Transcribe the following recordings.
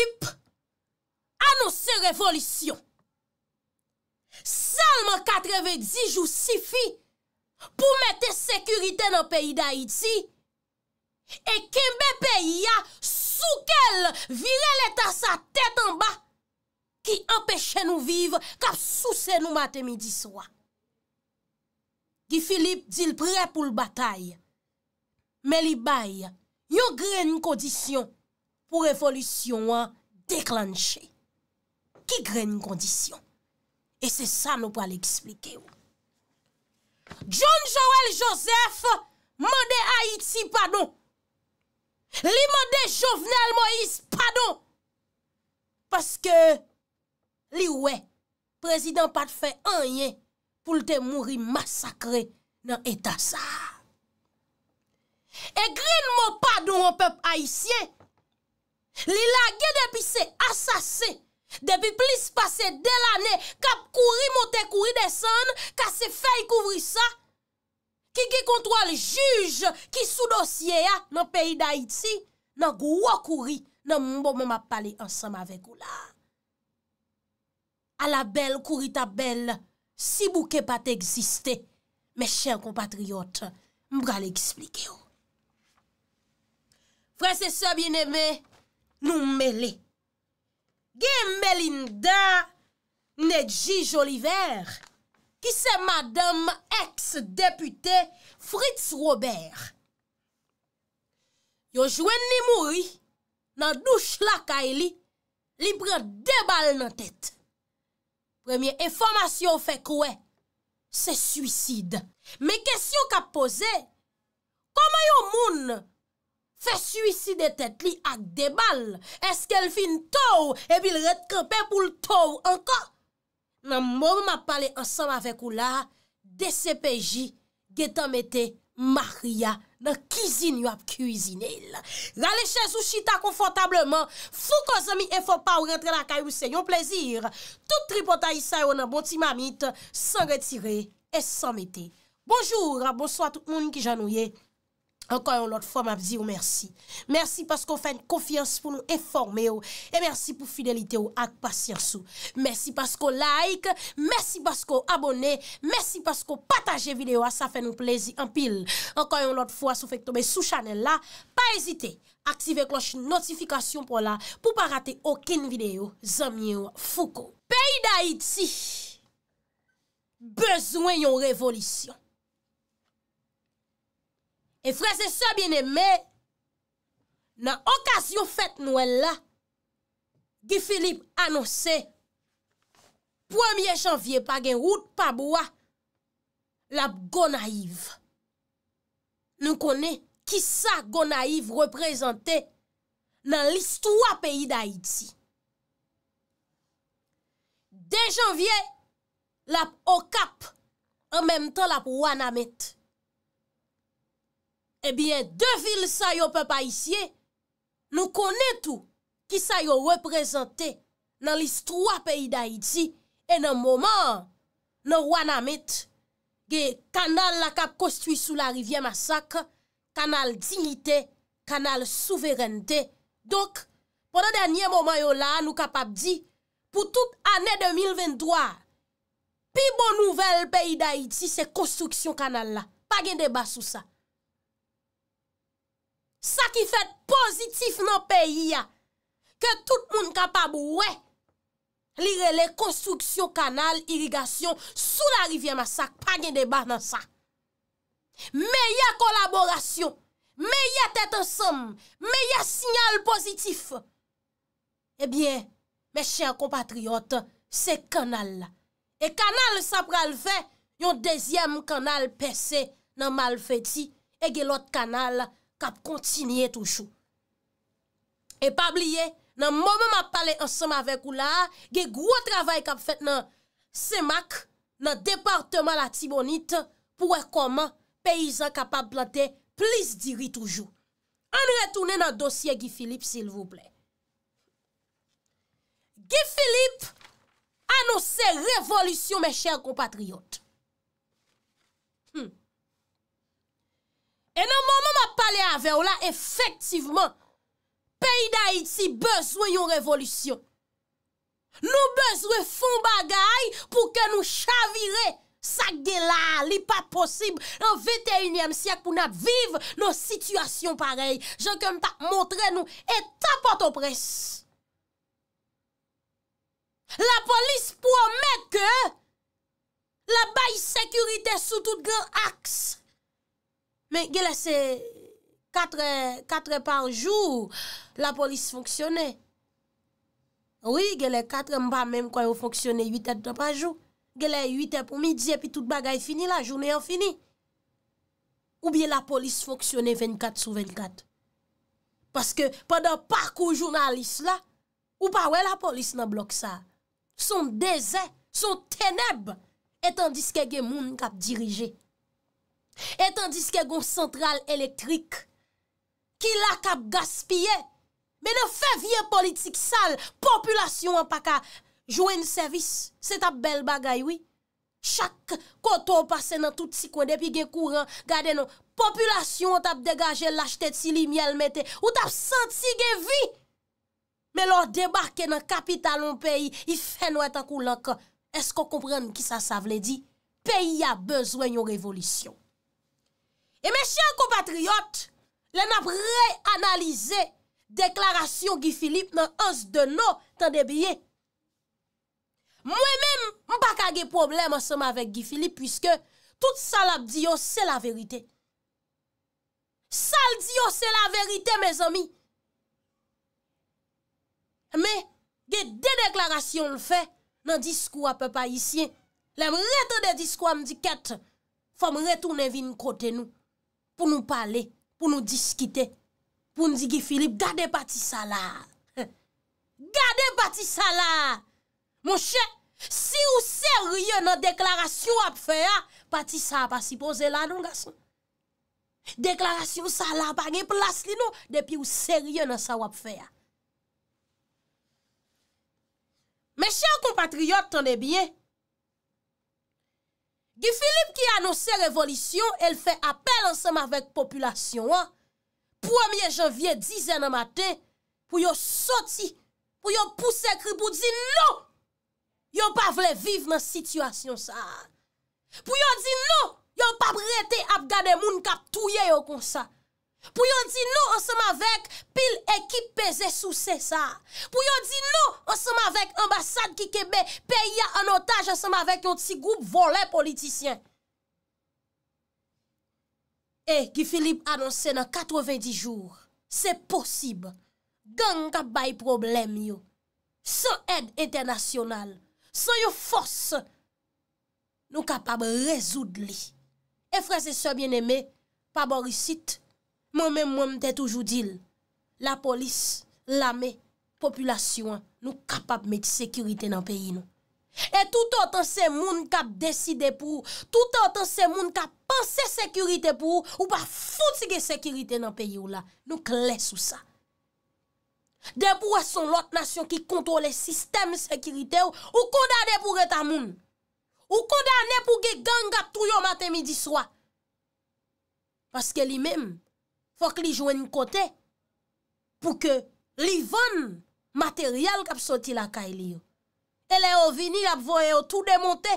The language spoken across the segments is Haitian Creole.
Gifilip anonsen revolisyon, salman 90 jou sifi pou mette sekurite nan peyi Daidzi e kembe peyi ya soukel vire leta sa tèt anba ki empèche nou vive kap souse nou mate midi swa. Gifilip dil pre pou l batay, me li bay yo gre n kodisyon. pou revolisyon an deklanche. Ki gre n kondisyon. E se sa nou pa li eksplike ou. John Joel Joseph mwande Haiti padon. Li mwande Jovenel Moïse padon. Paske li oue, prezident pat fe anye pou lte mwori masakre nan etasa. E gre n mwopadou an pep Haitien, Li la ge depi se asase, depi plis pase del ane, kap kouri mote kouri desan, ka se fey kouvri sa, ki ki kontwa li juj, ki sou dosye ya nan peyi da iti, nan gwo kouri, nan mbo mwa pale ansam avek ou la. A la bel kouri ta bel, si bou ke pat eksiste, me chen kompatriot, mbra li eksplike ou. Frense se bieneme, Nou mele. Gen Melinda Nedji Joliver, ki se madam ex-depute Fritz Robert. Yojwen ni moui nan dou chlak a eli, libre debal nan tèt. Premier, informasyon fe kouè, se suicide. Me kesyon ka pose, koman yo moun nan Fe suicide tet li ak debal. Eske el fin tou, e bil ret krepe pou l tou anka. Nan mou m ap pale ansanm avek ou la, DCPJ, getan mette, ma ria, nan kizini wap kizine l. Galeche sou chita konfotableman, fou ko zemi e fop pa ou rentre la kayou se yon plezir. Tout tripota yisa yo nan bonti mamit, san retire, e san mette. Bonjour, bonsoit tout moun ki janouye. Enkoyon lot fwa m ap diyo oh, mersi. Mersi pasko fèn kofiyans pou nou eforme yo. Oh. E mersi pou fidelite yo oh, ak pasyans yo. Mersi pasko like, mersi pasko abone, mersi pasko pataje video a sa fèn nou plezi anpil. Enkoyon lot fwa sou fèk tome sou chanel la, pa ezite, aktive kloche notifikasyon pou la pou pa rate okin video zanmye yo fuko. Pei da iti, bezwen yon revolisyon. E fre se se bin eme, nan okasyon fet nou el la, gi Filip anose, 1 janvye pagen wout pabwa, lap go naiv. Nou kone, kisa go naiv reprezenten nan listwa peyi da itzi. De janvye, lap okap, en menm tan lap wana mette. Ebyen, 2 vil sa yo pe pa isye, nou konen tou ki sa yo reprezente nan lis 3 peyi da iti E nan mouman, nan wana met, ge kanal la kap kostwi sou la rivye masak, kanal dignite, kanal souverente Donk, pou nan denye mouman yo la, nou kap ap di, pou tout ane 2023 Pi bon nouvel peyi da iti se konstruksyon kanal la, pa gen deba sou sa sa ki fèt pozitif nan peyi ya, ke tout moun kapab wè, li rele konstruksyon kanal, irigasyon, sou la rivye masak, pa nye debar nan sa. Meyè kolaborasyon, meyè tèt an som, meyè sinyal pozitif. Ebyen, mechè an kompatriot, se kanal. E kanal sa pral vè, yon dezyem kanal pesè, nan mal fèt si, e gelot kanal la, kap kontinye toujou. E pabliye, nan mouman ma pale ansanm avek ou la, ge gwo travay kap fet nan semak, nan departman la Timonite, pou ek koman peyizan kap ap plante plis diri toujou. An retounen nan dosye Gifilip, sil vouple. Gifilip anose revolisyon, mè chèr kompatriyote. E nan moun moun ap pale ave ou la, efektivman, peyi da iti bezwe yon revolusyon. Nou bezwe foun bagay pou ke nou chavire sak de la. Li pa posib nan 21e siak pou nap vive nou situasyon parey. Je kem ta montre nou et tapote opres. La polis pou an meke la bayi sekurite sou tout gen aks. Men, gele se katre par jou, la polis fonksyone. Oui, gele katre mba menm kwa yo fonksyone 8 et apajou. Gele 8 et pou midye pi tout bagay fini la, jounen yo fini. Ou biye la polis fonksyone 24 sou 24. Paske, padan parkou jounalis la, ou pa we la polis nan blok sa. Son dese, son teneb, etan diske ge moun kap dirije. Et an diske gon central elektrik, ki lak ap gaspye, men an fevye politik sal, populasyon an pa ka jwenn servis, se tap bel bagay wii. Chak koto an pase nan tout non, si kwen depi gen kouran, gade nan populasyon an tap degaje lach tete si li miel mete, ou tap santi gen vi. Men lor debake nan kapital an peyi, ife nou etan kou lanka, esko kompren ki sa sa vle di, peyi a bezwen yon revolisyon. E men chen kompatriot, lè nap re-analize deklarasyon Gifilip nan os de nou tan de biye. Mwen men mbakage problem anseman vek Gifilip pwiske tout salab diyo se la verite. Sal diyo se la verite, men zami. Mwen gen de deklarasyon l'fe nan diskou apè pa yisyen. Lè m rete de diskou amdiket fòm rete ou nevin kote nou. pou nou pale, pou nou diskite, pou nou digi, Filip, gade pati sa la. Gade pati sa la. Monshe, si ou se rye nan deklarasyon wap fe ya, pati sa pa si pose la, don gason. Deklarasyon sa la pa gen plas li nou, depi ou se rye nan sa wap fe ya. Monshe, ou kompatriot, tande bie, Gifilip ki anonsè revolisyon, el fè apel ansèm avèk populasyon an, pou amye janvye dizè nan matè, pou yo soti, pou yo pousekri, pou di nou, yo pa vle vive nan situasyon sa. Pou yo di nou, yo pa brete ap gade moun kap touye yo kon sa. Pou yo di nou ansèm avèk pil ekip peze sou se sa. Pou yo di nou, ambasade ki kebe peya anotaj asama vek yon ti goup volen politisyen. E, ki Filip anonsen nan 90 jour, se posib, genn kap bay problem yo. San ed internasyonal, san yo fos, nou kapab rezoud li. Efres se so bien bon eme, pa borisit, moun men mwen mte toujou dil. La polis, la me, populasyon, Nou kapap meti sekurite nan peyi nou. E tout an tan se moun kap deside pou ou, tout an tan se moun kap panse sekurite pou ou, ou pa foute se gen sekurite nan peyi ou la, nou kles ou sa. De pou wè son lot nasyon ki kontole sistem sekurite ou, ou kondade pou reta moun. Ou kondade pou gen ganga tou yo matè midi swa. Paske li mèm, fòk li jwen kote, pou ke li vèm, materyal kap soti la kay li yo. Ele yo vini, ap voye yo tout demonte,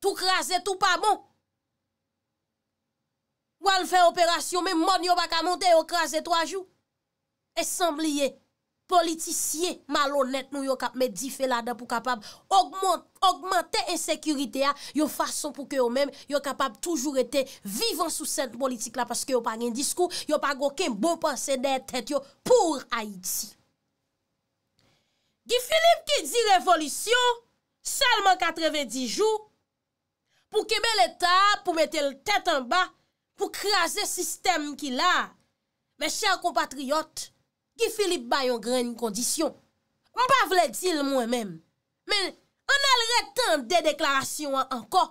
tout krasi, tout pa bon. Wan fè operasyon, men mon yo bak a monte, yo krasi 3 jou. Esambliye, politisye malonet nou yo kap me di fe la da pou kapab augmente insekurite ya yo fason pou ke yo men yo kapab toujou ete vivan sou sent politik la paske yo pa gen diskou, yo pa gwo ken bon panse de tet yo pou Haidzi. Gifilip ki di revolisyon, salman 90 jou, pou kebe l'Etat, pou mette l'tet an ba, pou kraze sistem ki la, me chèr compatriot, Gifilip bayon grene kondisyon. Mpa vle dil mwen men. Men, an al reten de deklarasyon anko.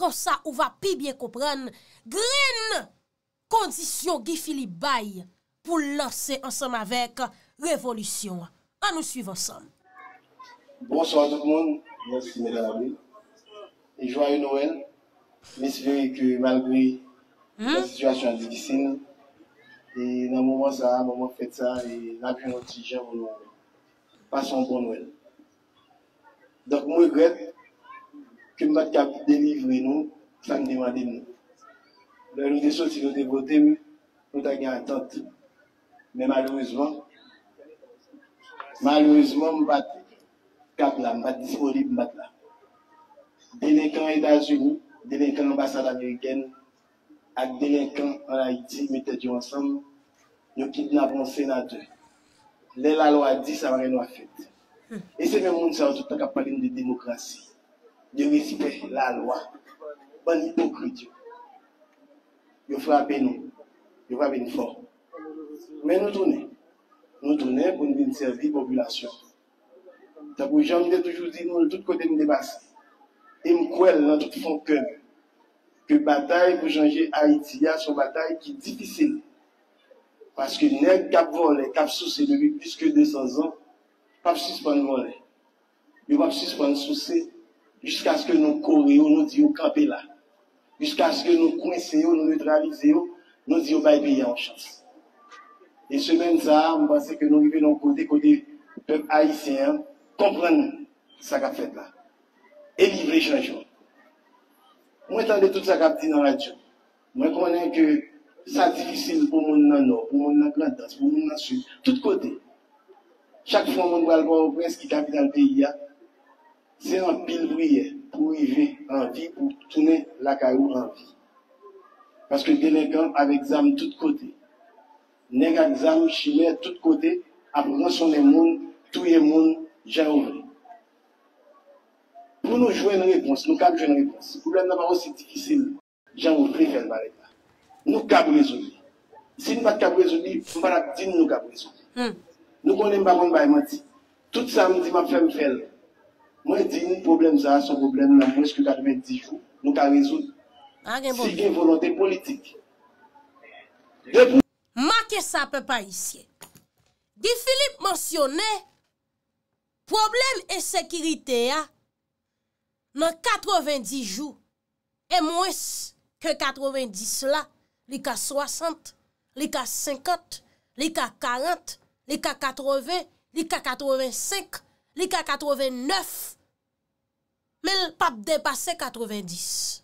Kon sa ou va pi byen kopren. Grene kondisyon gifilip bay. Pou lansen ansan avek revolisyon. An nou suiv ansan. Bonsan an tout moun. Yansi mwen an ame. E jwa yon nouen. Mwen se vey ke malboui. La hmm? situasyon an divisyon. E nan mouman sa, nan mouman fèt sa, e nan kwen yon tijen, pa son bon nouel. Dok mou egwèd, kwen mbate kap deni vwe nou, kwa m diwa deni nou. Ben yon de sot si yon de godem, nou ta gen an tante. Men malouzman, malouzman mbate kap la, mbate disporib mbate la. Dènen kan yon dajou, dènen kan yon basal Ameriken, des délinquant en Haïti mettez vous ensemble, ils kidnappent un sénateur. Là, la loi dit ça va fait. Et c'est même monde ça tout de démocratie, de respect la loi. Bonne hypocrite. Ils frappent nous. Ils frappent fort. Mais nous tournons. Nous tournons pour nous servir la population. Donc, toujours dit, nous, de tous côtés, nous dépassons. Et nous nous, dans tout cœur que bataille pour changer Haïti, a son bataille qui est difficile. Parce que les cap volé, cap souci depuis plus que 200 ans, pas suspendre volé. Ils pas suspendre souci jusqu'à ce que nous courions, nous disions camper là. Jusqu'à ce que nous coincions, nous neutralisions, nous disions bah payer en chance. Et ce même ça, on pensait que nous arrivons dans côté, côté peuple haïtien, comprendre ça qu'a fait là. Et livrer changement. Moi, ai tout ça qu'on dit dans la radio. Moi, je connais que c'est difficile pour mon nord, pour mon nom, pour mon sud, tous tout côté. Chaque fois, que mon voir au prince qui habite dans le pays, c'est un pile brillant pour arriver en vie, pour tourner la caillou en vie. Parce que délinquant avec Zam tout côté. Nègre avec Zam, chimère tout côté, après moi, les mondes, tous les mondes, j'ai oublié. nou jwen nan repons, nou kab jwen nan repons problem nan baron siti ki sin jan moun prefen barek pa nou kab rezon si nou bat kab rezon, mou barak din nou kab rezon hmm. nou konen mba moun bayman ti tout sa moun di ma fem fel mwen din poublem zan, sou poublem nan moun eske kade men di jwen, nou kab rezon bon. si gen volante politik ma ke sa pe pa isye di Filip monsyonne problem e sekirite ya nan 90 jou, e mwes ke 90 la, li ka 60, li ka 50, li ka 40, li ka 80, li ka 85, li ka 89, men pap depase 90.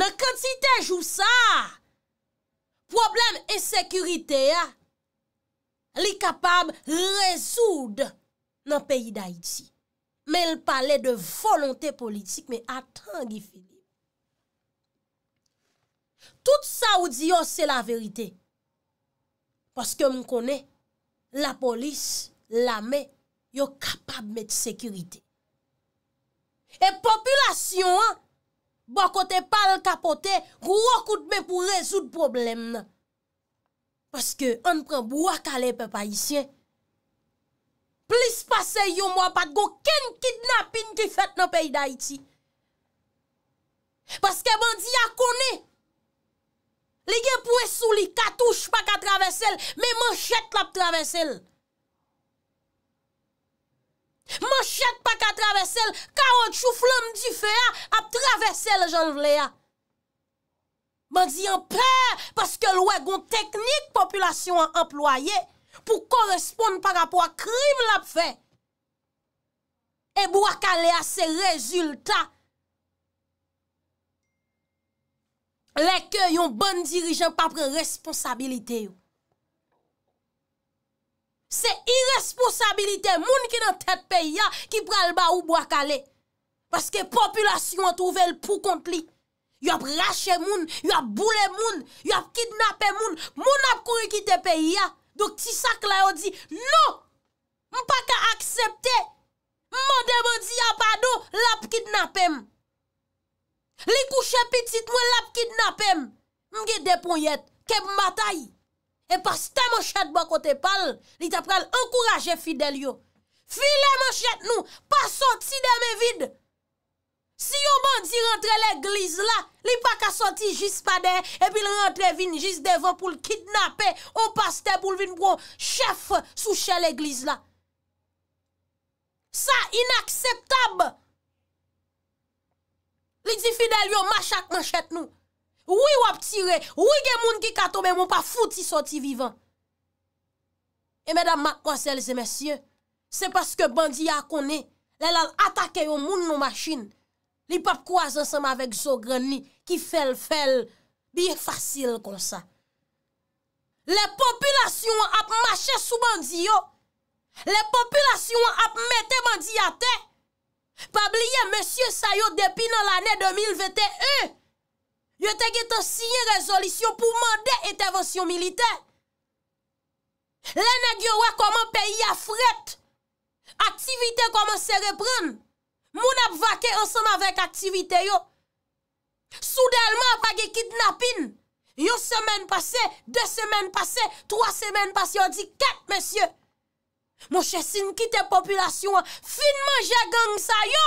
Nan kante si te jou sa, problem e sekurite ya, li kapab rezouda, nan peyi d'Haïti. Men l'pale de volonté politik, men atan gifili. Tout sa ou di yo, se la verite. Paske moun kone, la polis, la men, yo kapab met sekurite. E populasyon, bo kote pal kapote, kou wakout be pou rezout problem nan. Paske an pran bo wakale pe païsyen, plis pase yo mwa pat go ken kidnapin ki fet nan pey da iti. Paske ban di a koni, li gen pwe sou li katouj pa katravesel, men man chet la patravesel. Man chet pa katravesel, ka an chou flom di fe a, ap travesel jan vle a. Ban di an pe, paske lwe gon teknik populasyon an employe, pou koresponde par apwa krim l ap fè. E Bouakale a se rezultat lèkè yon ban dirijen papre responsabilite yon. Se irresponsabilite moun ki nan tèt pe ya ki pral ba ou Bouakale. Paske populasyon an touvel pou konpli. Yop rache moun, yop boule moun, yop kidnapè moun, moun ap kore kite pe ya. Yo kti sak la yo di, nou, mpa ka aksepte, mman demon di apado, lap kidnapem. Li kouche pitit mwen lap kidnapem, mge depon yet, kep mbata yi. E pa ste mwen chet bako te pal, li tap kal ankuraje fidel yo. File mwen chet nou, pa sot ti deme vid, fidel. Si yo bandi rentre l'eglize la, li pa ka soti jis pa den, epi l rentre vin jis devan pou l kidnapè, ou pastè pou l vin pou l chef souche l'eglize la. Sa inakseptab! Li di fidèl yo machak manchet nou. Ou y wap tire, ou y gen moun ki kato men moun pa foti soti vivan. E medan mat konsel zemesye, se paske bandi ya konè, lè l al atake yo moun nou machin, Li pap kwa zan seman vek zo greni ki fel-fel biye fasil kon sa. Le populasyon ap mache sou bandiyo. Le populasyon ap mete bandiyate. Pabliye monsye sayo depi nan l'anè 2021. Yo tege te siye rezolisyon pou mande etevansyon milite. Le negyo wè koman peyi afret. Aktivite koman se reprenn. Moun ap vake ansan avèk aktivite yo. Soudèlman ap agè kidnapin. Yo semen pase, de semen pase, troa semen pase, yon di ket mesye. Moun chesin kite populasyon an. Finman jè gang sa yo.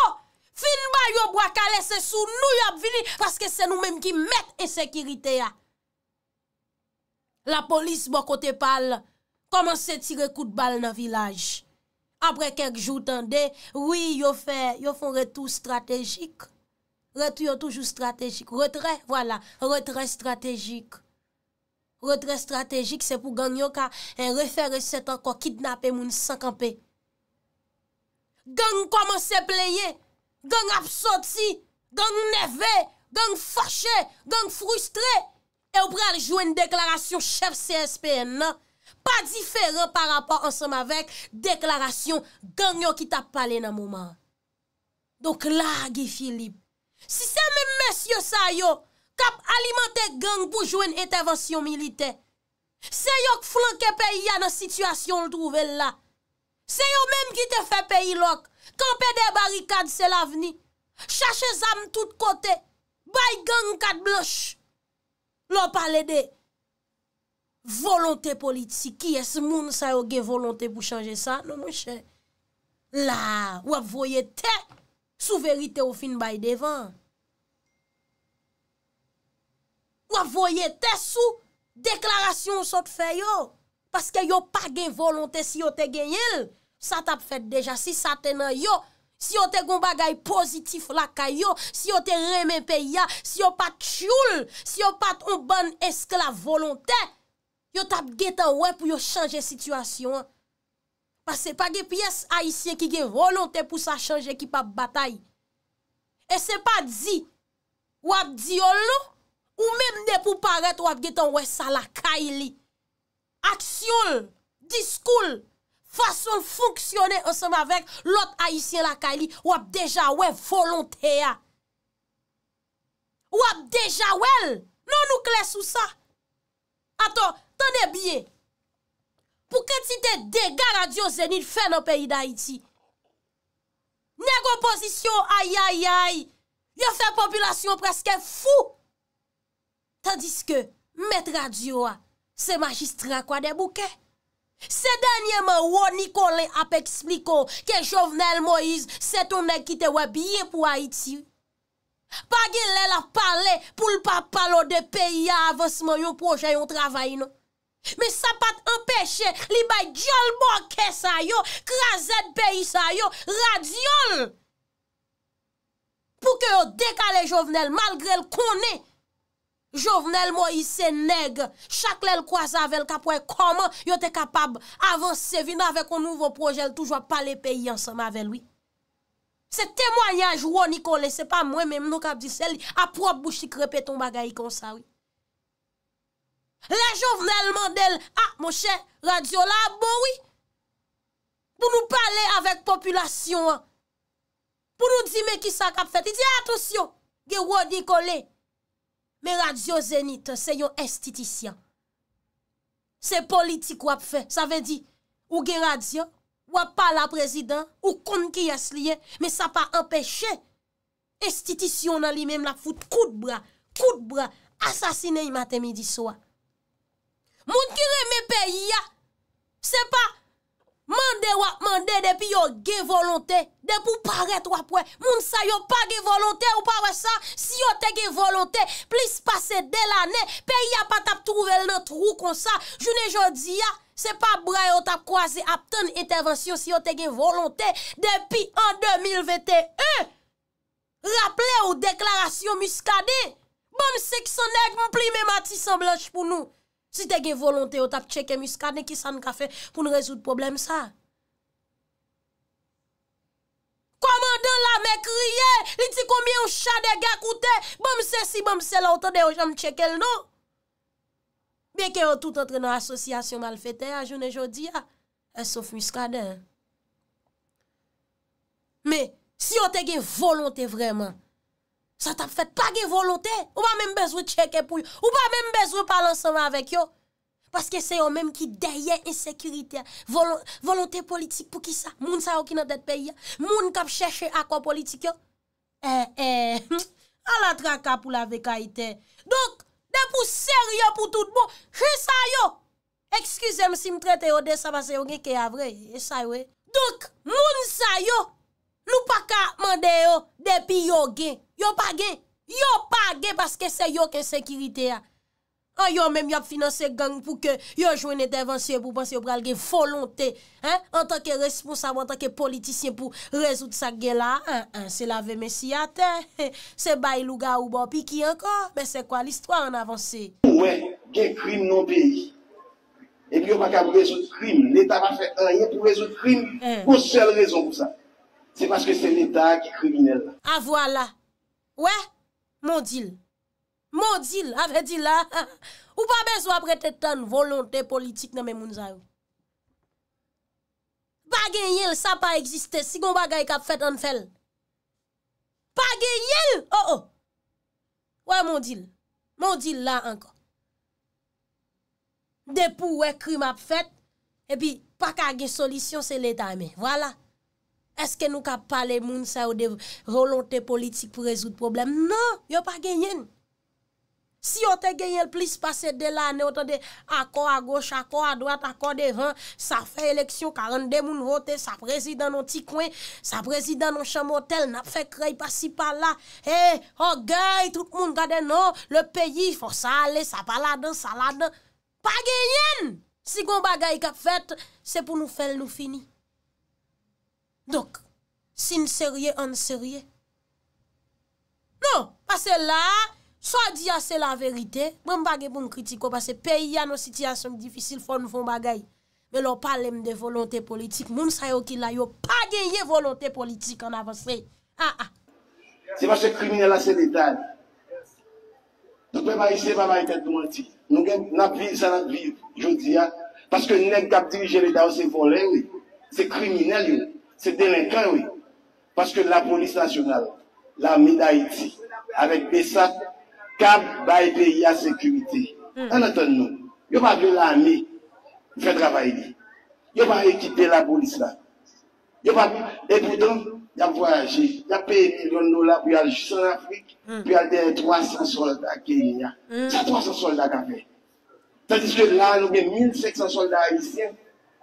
Finman yo bwa kale se sou nou yop vini paske se nou menm ki met e sekirite ya. La polis bo kote pal komanse tire kout bal nan vilaj. apre kek jou tende, oui, yon fè, yon fè retou strategik, retou yon toujou strategik, retre, wala, retre strategik, retre strategik, se pou gang yon ka, eh, e refè re setan kwa kidnapè moun sankampè, gang koman se plèye, gang apsoti, gang nevè, gang fachè, gang frustrè, e ou pre al jwè n deklarasyon chèp CSPN nan, pa diferan pa rapor ansem avek deklarasyon gang yo ki tap pale nan mouman. Dok la, Gifilip, si se mèm mèsyo sa yo, kap alimante gang pou jwen etervensyon milite, se yo k flanke peyi ya nan sityasyon l'trouve la, se yo mèm ki te fe peyi lòk, kanpe de barikad se la vni, chache zam tout kote, bay gang kat bloch, lò pale dey, Volonté politik, ki es moun sa yo gen volonté pou chanje sa? Non mwen chen. La, wap voye te sou verite ou fin bay devan. Wap voye te sou deklarasyon ou sot fe yo. Paske yo pa gen volonté si yo te gen yil. Sa tap fèt deja si sa te nan yo. Si yo te goun bagay pozitif lakay yo. Si yo te reme pe ya. Si yo pat tchoul. Si yo pat ou ban eskla volonté. yo tap get an wè pou yo chanje situasyon. Pas se pa ge piyes aisyen ki ge volante pou sa chanje ki pa batay. E se pa di, wap di yon nou, ou mèm ne pou paret wap get an wè sa lakay li. Aksyon, diskoul, fason fonksyonè ansèm avèk lot aisyen lakay li, wap deja wè volante ya. Wap deja wèl, non nou kles ou sa. Atò, Tande bie, pou kè ti te degal adyo zenit fè nan peyi d'Haïti. Nè kompozisyon ayayay, yon fè populasyon preske fou. Tandis ke, mèt radyo a, se magistra kwa debouke. Se denyèman, wò Nikon lè ap eksplikon ke Jovenel Moïse se tonè ki te wè bie pou Haïti. Pagil lè la pale pou l'papalo de peyi avosman yon proje yon travay nou. Me sapat empèche li bay diol mokè sa yo, krasèt peyi sa yo, radziol pou ke yo dekale jovenel malgre l konè. Jovenel mo y se neg, chakle l kwa zave l kapwe koman yo te kapab avansè, vin avè kon nouvo projèl toujwa pale peyi ansama vel wè. Se temoyaj wò ni konè, se pa mwen men mnou kap di sel, aprop bou chik repè ton bagay kon sa wè. Le jo vrel mandel, a, ah, moche, radyo la, bon, oui. Pou nou pale avèk populasyon an. Pou nou di me ki sa kap fèt. I di, a, atosyon, ge wò di kole. Me radyo zenit, se yo estitisyon. Se politik wap fèt. Sa ve di, ou ge radyon, wap pa la prezidant, ou kon ki yas liye, me sa pa apèche. Estitisyon nan li mem la fèt. Kout bra, kout bra. Asasine y matè mi di soa. Moun ki reme peyi ya, se pa, mande wap mande depi yo ge volonte, depi ou paret wap wè, moun sa yo pa ge volonte ou pare sa, si yo te ge volonte, plis pase del ane, peyi ya patap trouve le trou kon sa, june jodi ya, se pa bra yo tap kwaze ap ton etervansyon si yo te ge volonte, depi an 2021, rapple ou deklarasyon muskade, bon se ki son ek moun pli me mati san blanche pou nou. Si te gen volonte yo tap cheke muskade, ki san ka fe pou nou rezout problem sa. Koman dan la me kriye, li ti kombi yo chade ge akoute, bomse si, bomse la, ote de yo jan cheke l nou. Beke yo tout entre nan asosyasyon mal fete a, jounen jodi a, esof muskade. Me, si yo te gen volonte vreman, Sa tap fèt pa gen volontè. Ou pa mèm bezwe cheke pou yo. Ou pa mèm bezwe pal ansama avèk yo. Paske se yo mèm ki deye insekurite. Volontè politik pou ki sa. Moun sa yo ki nan det pè ya. Moun kap chèche akwa politik yo. E, e, ala traka pou la veka itè. Dok, de pou ser yo pou tout bon. Che sa yo. Ekskusem si m tretè yo de sa basè yo gen ke avre. E sa yo. Dok, moun sa yo. Nou pa ka mè de yo depi yo gen. Yo ont Yo ont parce que c'est yo qui sécurité a. même financé financer gang pour que yo joue une intervention pour penser pral volonté hein en tant que responsable en tant que politicien pour résoudre ça guerre là c'est la vie c'est bailouga ou bon qui encore mais c'est quoi l'histoire en avancée ouais gen crime non pays et puis on pas qu'à résoudre crime l'état va fait rien pour résoudre crime hein. pour seule raison pour ça c'est parce que c'est l'état qui est criminel ah voilà Ouè, moun dil, moun dil, avè dil la, ou pa bezwa prete tan volontè politik nan mè moun zayou. Pagè yèl, sa pa egziste, sigon bagè yèl kap fèt an fèl. Pagè yèl, oh oh, ouè moun dil, moun dil la anko. Depou wè kri map fèt, epi pa kage solisyon se lèta mè, wala. Eske nou kap pale moun sa ou de volante politik pou rezout problem? Non, yo pa genyen. Si yo te genyen, plis pase de la ane, otan de akor a goch, akor a dwat, akor de van, sa fe eleksyon, 42 moun vote, sa prezident non ti kwen, sa prezident non chan motel, nap fe krey pasi pa la. Hey, ho gay, tout moun kade nou, le peyi fos a ale, sa pala dan, sa la dan. Pa genyen! Si kon bagay kap fet, se pou nou fel nou fini. Donk, sin serye, an serye. Non, pase la, swa diya se la verite, bon bagye bon kritiko, pase peyi an o sitiyasyon difisil fon fon bagay, men lo pale m de volonté politik, moun sayo ki la yo, pa geye volonté politik an avos re. Ha ha. Se va se krimine la se detay. Se va se krimine la se detay. Nou gen, nan vi, sanan vi, jodi ya, paske nen kapte wije letay o se folen we, se krimine lyo la. Se dene kan wè, paske la polis nasyonal, hmm. la mi d'Haïti, avèk besa, kab baybe ya sekurite. An atan nou, yo pa ge la mi, fè drabay li. Yo pa ekite la polis la. Yo pa, epou don, ya voyage, ya peye milyon nou la, pou yal Jusan Afrik, pou yal de 300 soldat ke yin ya. 100-300 soldat ka fè. Tandiske nan, nou men 1500 soldat Haïtien,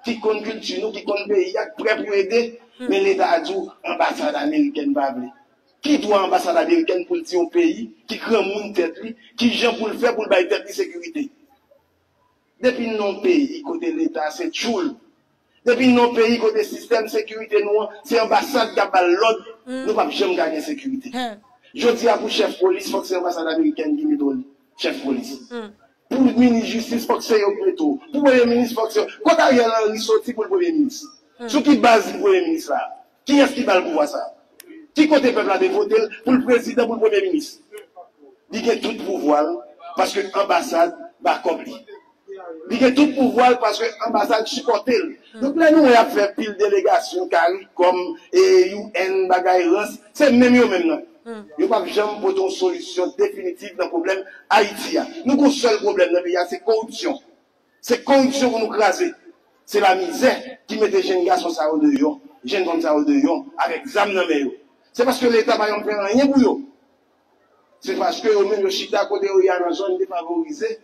qui compte culture nous, qui compte pays, prêt pour aider, hmm. mais l'État a dit, ambassade américaine va parler. Qui doit ambassade américaine pour dire au pays, qui crée moun tête, qui vient pour le faire pour le bail tête de sécurité. Depuis non pays, côté l'État, c'est choule. Depuis non pays, côté système sécurité, noir, c'est ambassade qui a pas l'ordre, hmm. nous pouvons jamais gagner sécurité. Hmm. Je dis à vous, chef police, faut que c'est ambassade américaine qui nous donne, chef police pour le ministre justice fonctionne tout pour le premier ministre fonctionne quand il y a un sortie pour le premier ministre hmm. sur qui base le premier ministre là qui est-ce qui va le pouvoir ça qui compte peuple à voter pour le président pour le premier ministre il y a tout pouvoir parce que l'ambassade va bah, comme il y a tout pouvoir parce que l'ambassade supporte. Hmm. Donc là, nous, on va faire pile délégation, comme UN, bagaille, c'est même eux maintenant. Il n'y a pas de solution définitive dans problème Haïti. Nous, le seul problème dans pays, c'est la corruption. C'est la corruption que nous crasons. C'est la misère qui met des jeunes gars sur le salon de l'Union, jeunes sur de avec les de C'est parce que l'État ne prend rien pour eux. C'est parce que même le chita dans il y a une zone défavorisée.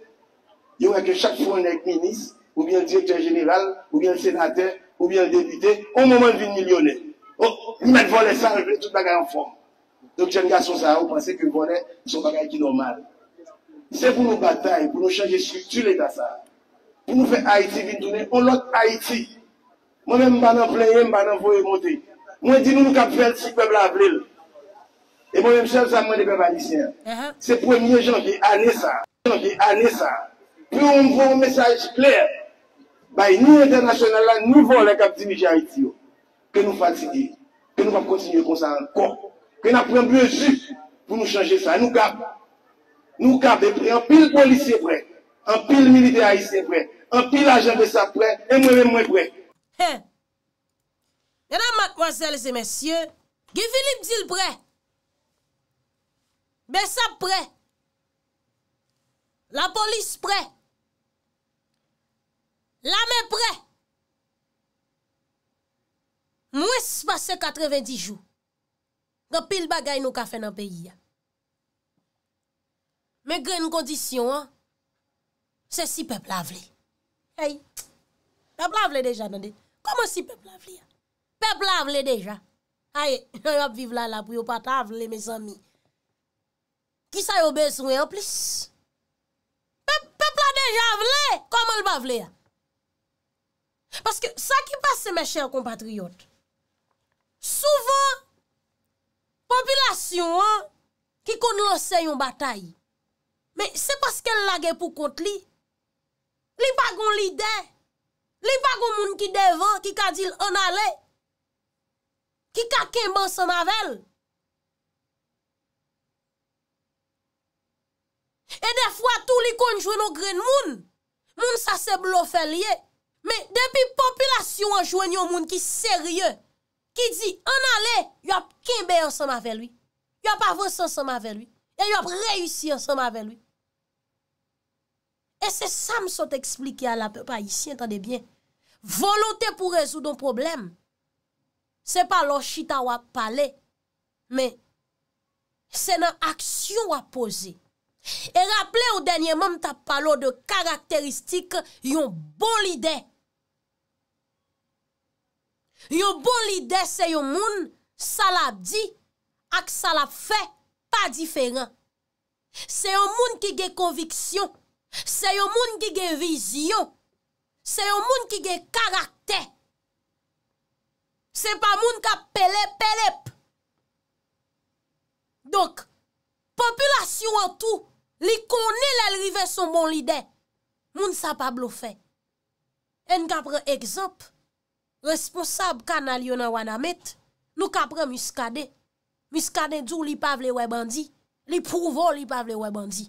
Il y a chaque fois qu'on est ministre, ou bien directeur général, ou bien sénateur, ou bien député, on moment de vie millionnaire. Nous oh, mettons les ça et tout le bagage en forme. Dok chen ga son sa ou, panse ke bonè, son bagay ki normal. Se pou nou batay, pou nou chanje sik tu lè ta sa, pou nou fè Haiti vin dounè, pou lòt Haiti, mwen mè m banan pleye, m banan fò e motè, mwen di nou nou kap fèl si pèb la vlèl, e mwen m sèl sa mwen e pèb haïsien. Se pou mè jan ki anè sa, jan ki anè sa, pou m vò m mèsaj plè, bay nou internasyonel la, nou vò lè kap ti mi jè Haiti yo, ke nou fatigè, ke nou vòp kontinye kon sa ankon, Kwen aprenmye zyp pou nou chanje sa. Nou kap. Nou kap de pre. An pil polis se pre. An pil milite aise se pre. An pil ajenve se pre. E mwen mwen pre. Yon an makmanzel se men syen. Gevini bdil pre. Mwen se pre. La polis pre. La men pre. Mwen se pre. Mwen se passe 90 jou. Gopil bagay nou ka fe nan peyi ya. Men gen yon kondisyon an, se si pepl avle. Hey, pepl avle deja nan de. Koman si pepl avle ya? Pepl avle deja. Haye, yon yon vive la la pou yon pat avle, mes ami. Ki sa yon beswen an plis? Pepl avle deja avle! Koman yon bat avle ya? Paske sa ki pase se men chen kompatriyot, souven, Popilasyon an ki kon lonse yon batay, me se paske lage pou kont li, li pa gon li de, li pa gon moun ki devan ki kadil an ale, ki kaken ban san avel. E defwa tou li kon jwen yon gren moun, moun sa se blofen liye, me depi populasyon an jwen yon moun ki serye, Ki di, an ale, yop kimbe yon seman ve lui. Yop avos seman ve lui. E yop reyusi yon seman ve lui. E se sa mson te eksplike a la pepa yisi, entande bien. Volote pou rezoudon problem. Se pa lo chita wap pale. Men, se nan aksyon wap pose. E rappele ou denye mwen ta pale de karakteristik yon bolidey. Yon bon lide se yon moun salap di ak salap fe pa diferan. Se yon moun ki ge konviksyon, se yon moun ki ge vizyon, se yon moun ki ge karakter. Se pa moun ka pelepe-pelep. Donk, populasyon an tou, li konil el rive son bon lide, moun sa pa blofe. En ka pre ekzamp, responsab kan al yon an wan amet, nou kapre muskade, muskade djou li pavle wè bandi, li pouvo li pavle wè bandi,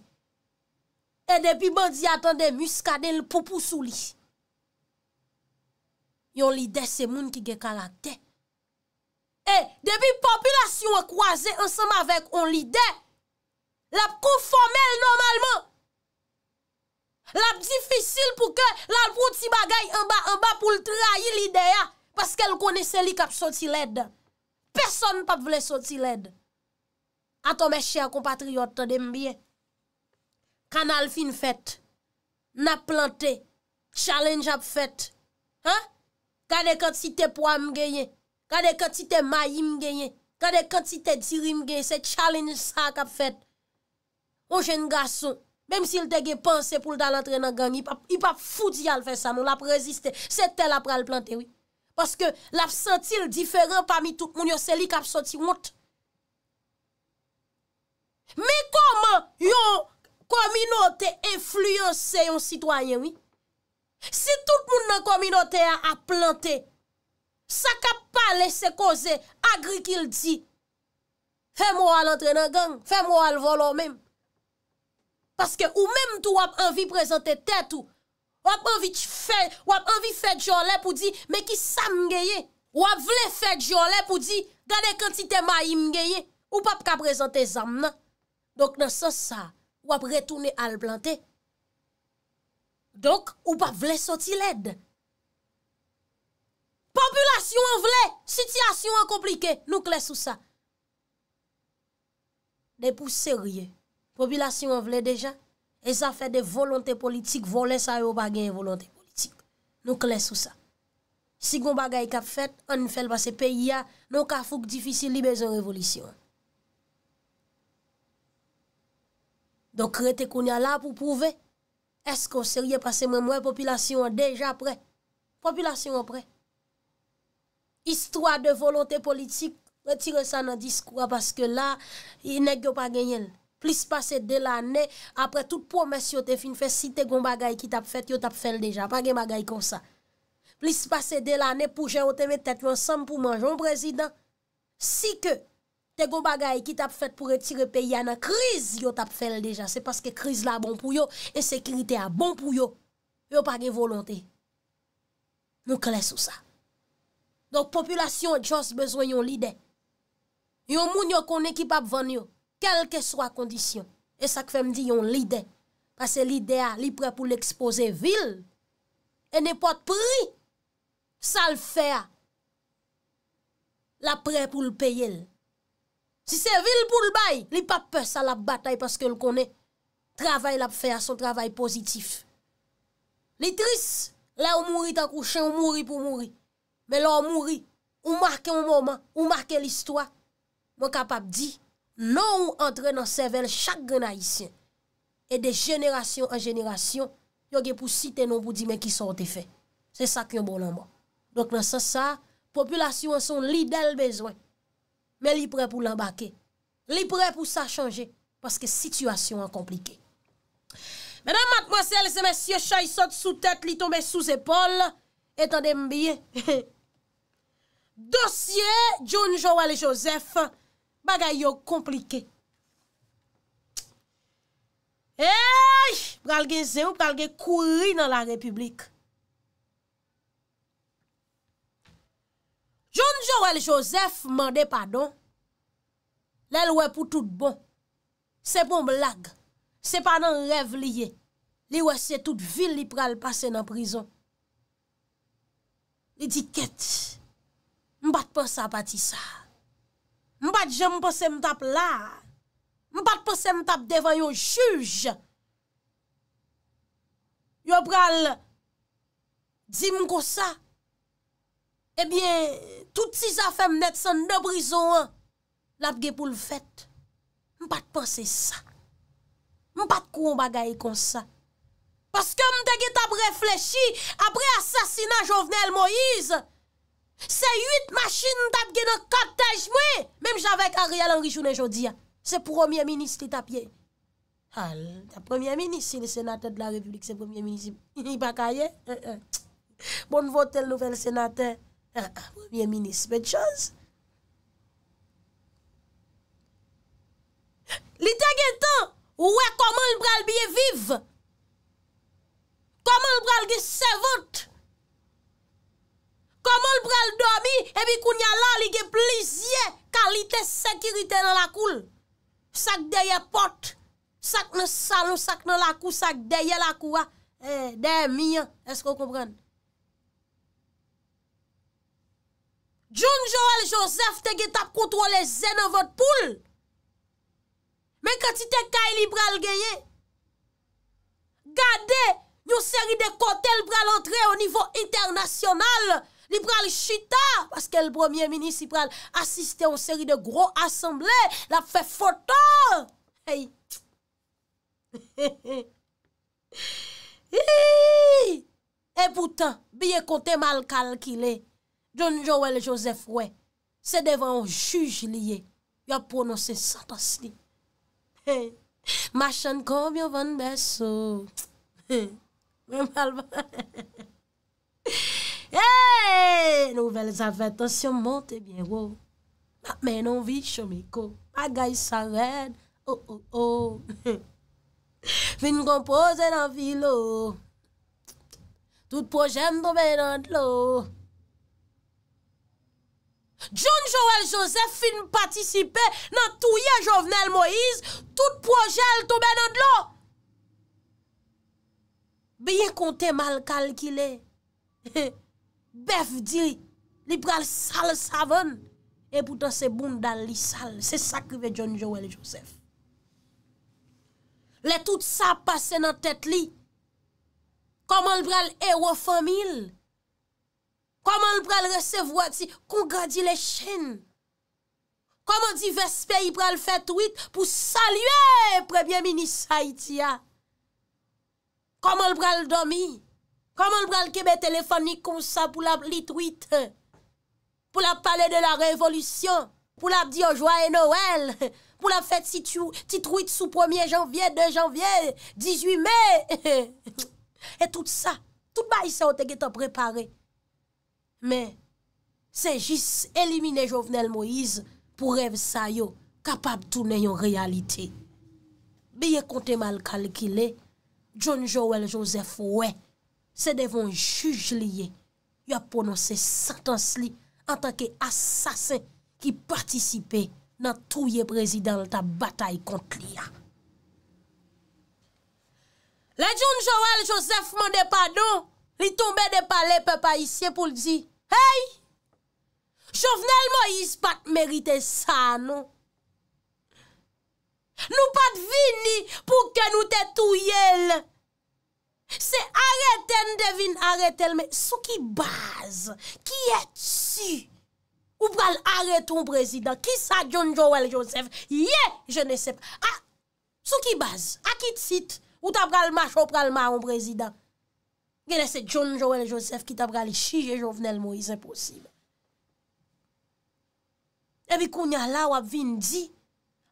e depi bandi atande muskade l popou sou li, yon li de se moun ki ge karakte, e depi populasyon wè kwaze ansam avèk on li de, l ap kou fomel normalman, l ap difisil pou ke l ap vout si bagay anba anba pou l trayi l ideya, paske l kone se li kap soti led. Person pa vle soti led. Ato me chè a kompatriot te dem biye, kan al fin fèt, na plantè, challenge ap fèt, ha? Kade kante si te pou am genye, kade kante si te may im genye, kade kante si te dir im genye, se challenge sa kap fèt. O jen gason, Mem si l dege panse pou l da l antrenan gang, i pa foudi al fè sa, moun ap reziste. Sè tel ap pral plante, oui. Paske l ap sentil diferan pami tout, moun yo seli kap soti mout. Me koman yon kominote enfluyonse yon sitwayen, oui? Si tout moun nan kominote a plante, sa kap pa lese koze, agri ki l di, fè mou al antrenan gang, fè mou al volo mèm. Paske ou mèm tou wap anvi prezante tèt ou, wap anvi fè, wap anvi fè djolè pou di, mè ki sa mgeye, wap vle fè djolè pou di, gade kantite ma yi mgeye, ou pap ka prezante zam nan. Dok nan sa sa, wap retounè al plantè. Dok, ou pap vle soti led. Populasyon an vle, sityasyon an komplike, nou kles ou sa. Ne pou serye, Popilasyon an vle deja, e zafè de volonté politik, volè sa yo bagen yon volonté politik. Nou kles ou sa. Si gwen bagay kap fèt, an fèl ba se peyi ya, nou ka fouk difisil li bezon revolisyon. Don kre te konya la pou pouve, esko serye pa se mwen mwen populasyon an deja pre. Popilasyon an pre. Istwa de volonté politik, mwen tire sa nan diskwa paske la, yon nek yo pa genyèl. Plis pase de la ne, apre tout promes yo te fin fe, si te gom bagay ki tap fet, yo tap fel deja. Pa gen magay kon sa. Plis pase de la ne, pou jè o teme tet, yo ansam pou manj, yon prezident, si ke te gom bagay ki tap fet pou retire pe, yana kriz yo tap fel deja. Se paske kriz la bon pou yo, e sekritè a bon pou yo, yo pa gen volonté. Nou kles ou sa. Donk, populasyon et joss bezwen yon lidè. Yon moun yo kon ekip ap ven yo. Kelke swa kondisyon. E sak fe mdi yon lide. Pase lide a li pre pou l'expose vil. E ne pot pri. Sal fe a. La pre pou l'peye l. Si se vil pou l bay. Li pa pe sa la batay. Paske l konen. Travay la fe a son travay pozitif. Li tris. La ou mouri ta kouchen. Ou mouri pou mouri. Me la ou mouri. Ou marke un mouman. Ou marke l histwa. Mwen kapap di. Li. Non ou entre nan sevel chak genayisyen. E de jeneration an jeneration, yoge pou site non pou di men ki sa wote fe. Se sak yon bon anman. Donk nan sa sa, populasyon an son li del bezwen. Men li pre pou l'anbake. Li pre pou sa chanje. Paske situasyon an komplike. Menan matmwasele se mesye chay sot sou tet li tombe sou zepol. Etan dem biye. Dosye, John Joal Joseph, pa gaya yo komplike. Eyyy, pral gen ze ou, pral gen kouri nan la republik. Joun Jowel Joseph mande padon, lèl wè pou tout bon. Se pon blag, se panan rev liye, li wè se tout vil li pral pase nan prison. Li diket, mbat pa sa pati sa. Mpate jen mpase mtap la, mpate mpase mtap devan yo juj. Yo pral, di mko sa, ebyen, tout si zafem net san de brizo an, labge pou l'fet, mpate mpase sa, mpate kon bagay kon sa. Paske mte get ap reflechi, apre asasina Jovenel Moïse, Se yut mashine dap gen an katej mwe Mem javek Ariel Anrichou ne jodi Se premier minis li tapye Premier minis Si li senate de la republik Se premier minis euh, euh. Bon vote l nouvel senate euh, Premier minis Met chans Li te gen tan Ouwe koman l pral biye vive Koman l pral biye se vote Kamol brel domi, ebi koun yalan li ge plizye kalite sekirite nan lakoul. Sak deye pot, sak nan salou, sak nan lakou, sak deye lakou a, e, deye mien, esko koubren? John Joel Joseph te ge tap kontro le zen an vod poul, men kati te kay li brel geye, gade, yo seri de kontel brel entre o nivou internasyonal, li pral chita, paske l premier minisipral, asiste an seri de gro asemble, la fe fota, hey, he he he, he he he, e poutan, biye kote mal kalkile, John Joel Joseph we, se devan an juj liye, ya pronose satas li, hey, machan koum yo van beso, he he he, Eyyy, nouvel zavetansyon monte biye wou. Ma menon vi chomiko. Ma gay sa red. Oh, oh, oh. Fin kompoze nan vi lou. Oh. Tout projel tobe nan lou. John Joel Joseph fin patisipe nan touye Jovenel Moise. Tout projel tobe nan lou. Biye konte mal kalkile. He, he. Bef diri li pral sal savon E poutan se boum dal li sal Se sakribe John Joel Joseph Le tout sa pase nan tet li Koman li pral ero famil Koman li pral resev wati kougadi le chen Koman di vespe li pral fetwit Pou salye prebyemini sa itia Koman li pral domi Koman l bral kebe telefonik kon sa pou la plit wite? Pou la pale de la revolusyon? Pou la di yo jwa e noel? Pou la fet sit yo tit wite sou 1 janvye, 2 janvye, 18 me? E tout sa, tout ba y se o te geto prepare. Men, se jis elimine Jovenel Moïse pou rev sa yo kapab toune yon realite. Beye konten mal kalkile, John Joel Joseph wey. Se devon juj liye, yo ponon se satans li an tanke asasen ki partisipe nan touye prezident an ta batay kont liya. La joun Jowel Joseph mende padon, li tombe de pale pe pa isye pou li di, hey, jownel mo is pat merite sa, non? Nou pat vini pou ke nou te touye lè. Se areten de vin aretel, me sou ki baz, ki et si, ou pral aret ou prezident, ki sa John Joel Joseph, ye, je ne sep, sou ki baz, akit sit, ou ta pral mach ou pral ma ou prezident, genese John Joel Joseph, ki ta pral chije jovenel mou, e sep osi. Ebi kounya la wap vin di,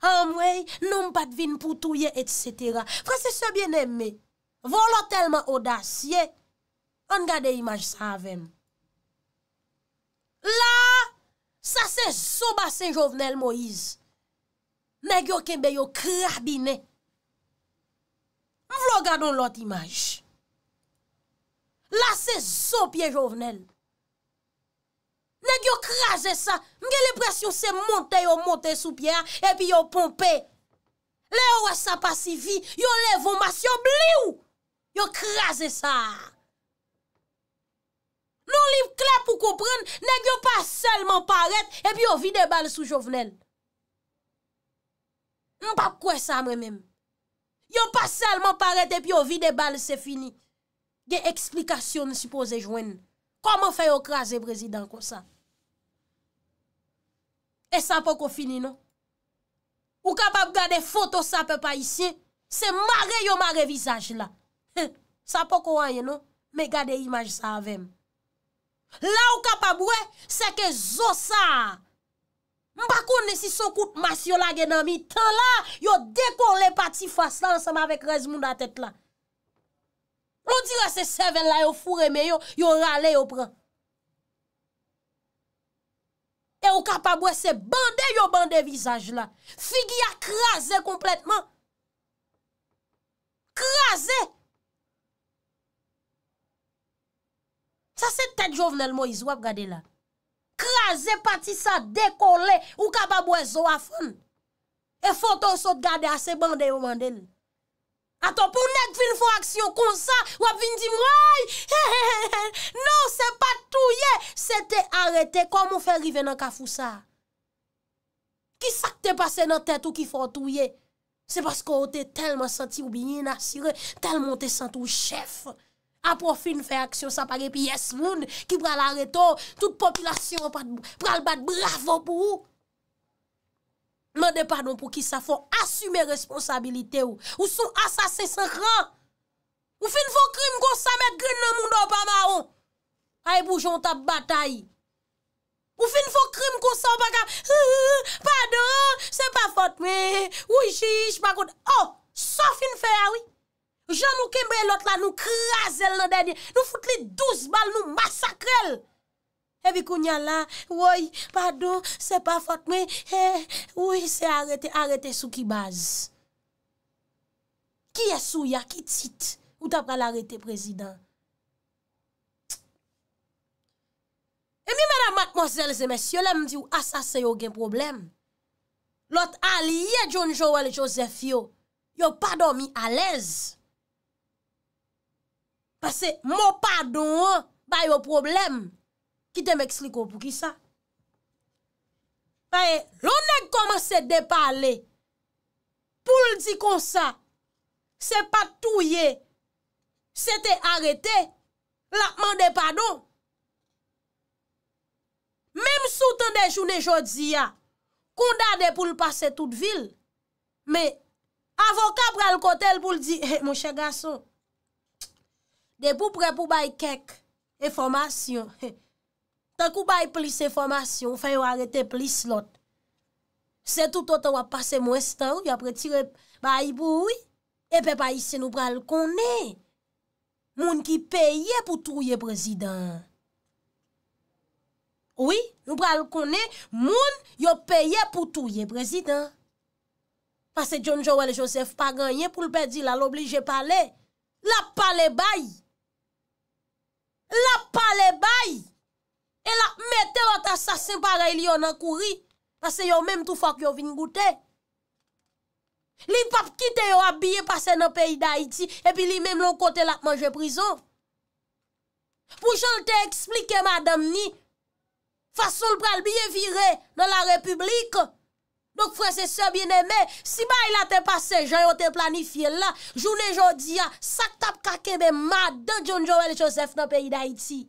an ah, mwey, non pat vin poutouye, et setera. Frase se bien eme, Volo telman odasye, an gade imaj sa aven. La, sa se so basen jovenel Moise. Nè gyo kembe yo krabine. Mvlo gado lot imaj. La se so pie jovenel. Nè gyo kraje sa, mge le presyon se monte yo monte sou pie a, epi yo pompe. Le yo wesa pasi vi, yo levon mas yo bli ou. yo kraze sa. Nou li kla pou koupren, neg yo pa selman paret, epi yo vide bal sou jovenel. Mpa kwe sa mre men. Yo pa selman paret, epi yo vide bal se fini. Gen eksplikasyon si pose jwen. Koman fe yo kraze brezidanko sa? E sa pou kou fini nou? Ou kapap gade foto sa pe pa isye, se mare yo mare vizaj la. Sa pou kou anye nou, me gade imaj sa avem. La ou kapabwe, se ke zosa. Mbakou ne si sokout mas yo la genami, tan la, yo dekon le pati fas la, ansama vek rez moun da tet la. On dire se seven la yo fure me yo, yo rale yo pran. E ou kapabwe, se bande yo bande vizaj la. Figi ya krasen kompletman. Krasen. Sa se tet jovnel mo yis wap gade la. Kraze pati sa dekole ou ka babwe zo afen. E foton sa gade a se bande yon manden. Aton pou nek fin fon aksyon kon sa, wap fin di mwoy. Non, se pa touye, se te arete komon fe rive nan ka fousa. Ki sak te pase nan tet ou ki fon touye. Se baske ou te telman santi ou binye nasire, telman te santi ou chef. Apo fin fè aksyon sa pari pi Yes Moun, ki pral areto, tout popilasyon pral bat bravo pou ou. Mande pardon pou ki sa fon asume responsabilite ou, ou son asase se kran. Ou fin fon krim kon sa met grin nan moun do pa maron. Haye boujant ap batay. Ou fin fon krim kon sa wakar, pardon, se pa fote me, ou i jish, pa kote. Oh, sa fin fè a wik. Jan nou kembe lot la nou kras el nan denye. Nou foute li douz bal, nou masakrel. Ewi kou nyan la, woy, pado, se pa fote me. Woy, se arete, arete sou ki baz. Ki esou ya, ki tit, ou ta pral arete prezident. E mi mè nan matmozèl zèmè, si yo lèm di ou asase yo gen problem. Lot ali ye John Joel Joseph yo, yo pado mi alez. Mwen padon an, bay yo problem, ki te mèk sliko pou ki sa. Faye, lònèk komanse de pale, pou l di kon sa, se patouye, se te arete, lakman de padon. Mèm soutan de jounè jodi ya, kondade pou l pase tout vil, mè, avoka pral kote l pou l di, mwen chè gason, De pou pre pou bay kek e formasyon. Ta kou bay plis e formasyon, fè yo arete plis lot. Se toutot wap pase mwester, yo apre tire bay bouy, e pe bay se nou pral konè. Moun ki peye pou touye prezident. Oui, nou pral konè, moun yo peye pou touye prezident. Pase John Joel Joseph Pagan, yon pou l'bedi la, l'oblige pale. La pale baye. La pale bay, e la mette vat asasin pare li yo nan kouri, nan se yo menm tou fwa ki yo vin goute. Li pap kite yo ap biye pase nan peyi da iti, e pi li menm lon kote la manje prizo. Pou jol te eksplike madam ni, fason l pral biye vire nan la republik, Dok fwese se bieneme, si bay la te pase, jen yo te planifiye la, jounen jodi ya, sak tap kakebe maden, joun jowel josef nan peyi da iti.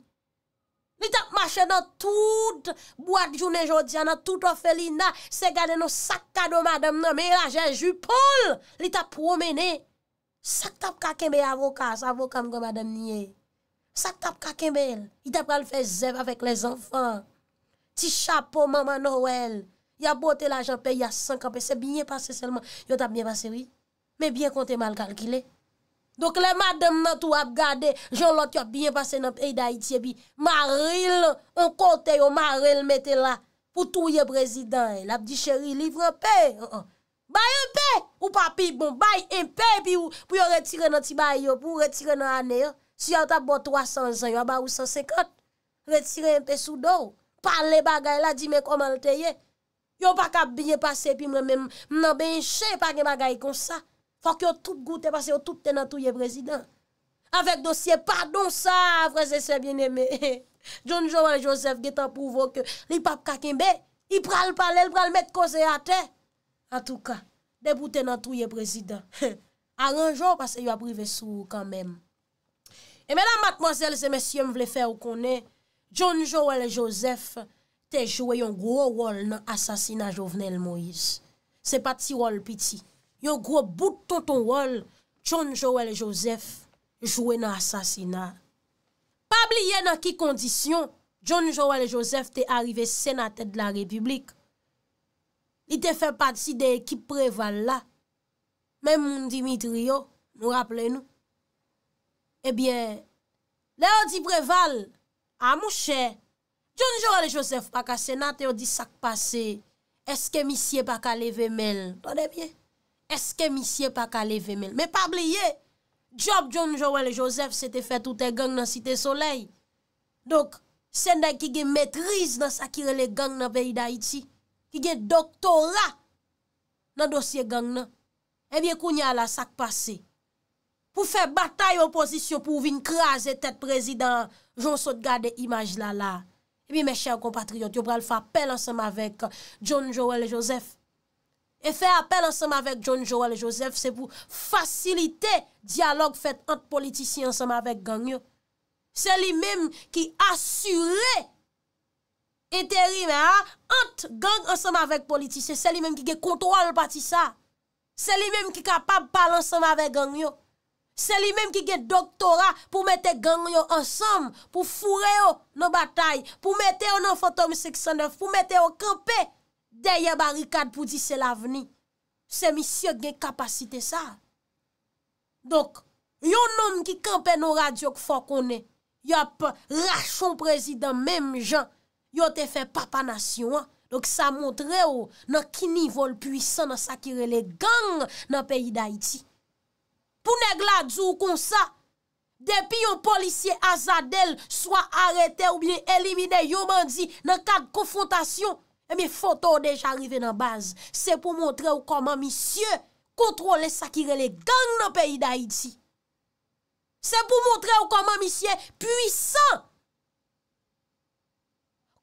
Li tap mache nan tout, mwak jounen jodi ya nan tout ofeli na, se gade nou sak kado madem nan, me la jen ju pol, li tap promene, sak tap kakebe avokas, avokam go madem nye. Sak tap kakebe el, li tap kal fe zev avèk les anfan, ti chapo maman noel, Ya bote la janpe, ya sankanpe, se binye pase selman. Yon tap binye pase ri, me binye konte mal kalkile. Dok le madem nan tou ap gade, joun lote yon binye pase nan pey da itye bi. Maril, an konte yo, maril mette la pou touye prezident. La di cheri, livre pe. Baye un pe, ou papi bon, baye un pe pi ou pou yo retire nan ti baye yo, pou retire nan ane yo. Si yon tap bote 300 an, yon ba ou 150. Retire un pe sou do. Parle bagay la, di me komanteye yo. Yo pa kap binye pase pi mwen men mnen benche pa gen bagay kon sa. Fwa ki yo tout goute pase yo tout tenan touye prezident. Awek dosye pardon sa, prezese se bieneme. John Joël Joseph getan pouvo ke li pap kakenbe, i pral pale, pral met koze ate. An touka, deboutenan touye prezident. An anjou pase yo aprive sou kanmen. E menan matmanzel se mesye mvle fe ou konen, John Joël Joseph, te jouwe yon gro wol nan asasina Jovenel Moïse. Se pati wol piti. Yon gro bout ton ton wol, John Joel Joseph, jouwe nan asasina. Pabli ye nan ki kondisyon, John Joel Joseph te arrive senatèd la republik. Li te fe pati de ekip Preval la. Men moun Dimitri yo, moun rapple nou. Ebyen, eh leo di Preval, a ah, mou chè, John Joël Joseph pa ka senate yo di sakpase, eske misye pa ka leve mel. Ton e bie? Eske misye pa ka leve mel. Me pabli ye, job John Joël Joseph se te fet ou te gang nan Site eh Soleil. Dok, senday ki ge metriz nan sakirele gang nan peyi da iti. Ki ge doktorat nan dosye gang nan. E bie kounya la sakpase. Pou fe batay oposisyon pou vin kraze tet prezident John Sotgade imaj la la. E bi mè chèvè kompatriyot, yo pral fè apèl ansem avèk John, Joel et Joseph. E fè apèl ansem avèk John, Joel et Joseph, se pou fasilite diyalog fèt ant politisyen ansem avèk gang yo. Sè li mèm ki asurè etéri mè ha, ant gang ansem avèk politisyen, sè li mèm ki ge kontouan l pati sa. Sè li mèm ki kapab pal ansem avèk gang yo. Se li menm ki ge doktora pou mette gang yo ansam pou fure yo nan batay, pou mette yo nan fantom 69, pou mette yo kampe deye barikad pou di se la veni. Se misye gen kapasite sa. Dok, yo nanm ki kampe nou radyok fok one, yo pa rachon prezident menm jan, yo te fe papanasyon. Dok sa montre yo nan kini vol pwisan nan sakire le gang nan peyi da iti. pou ne gladzou kon sa, depi yon polisye azadel swa arete ou bile elimine yon mandi nan kat konfrontasyon, e mi foto ou dej arrive nan baz, se pou montre ou koman misye kontrole sakirele gang nan peyi da iti. Se pou montre ou koman misye puisan.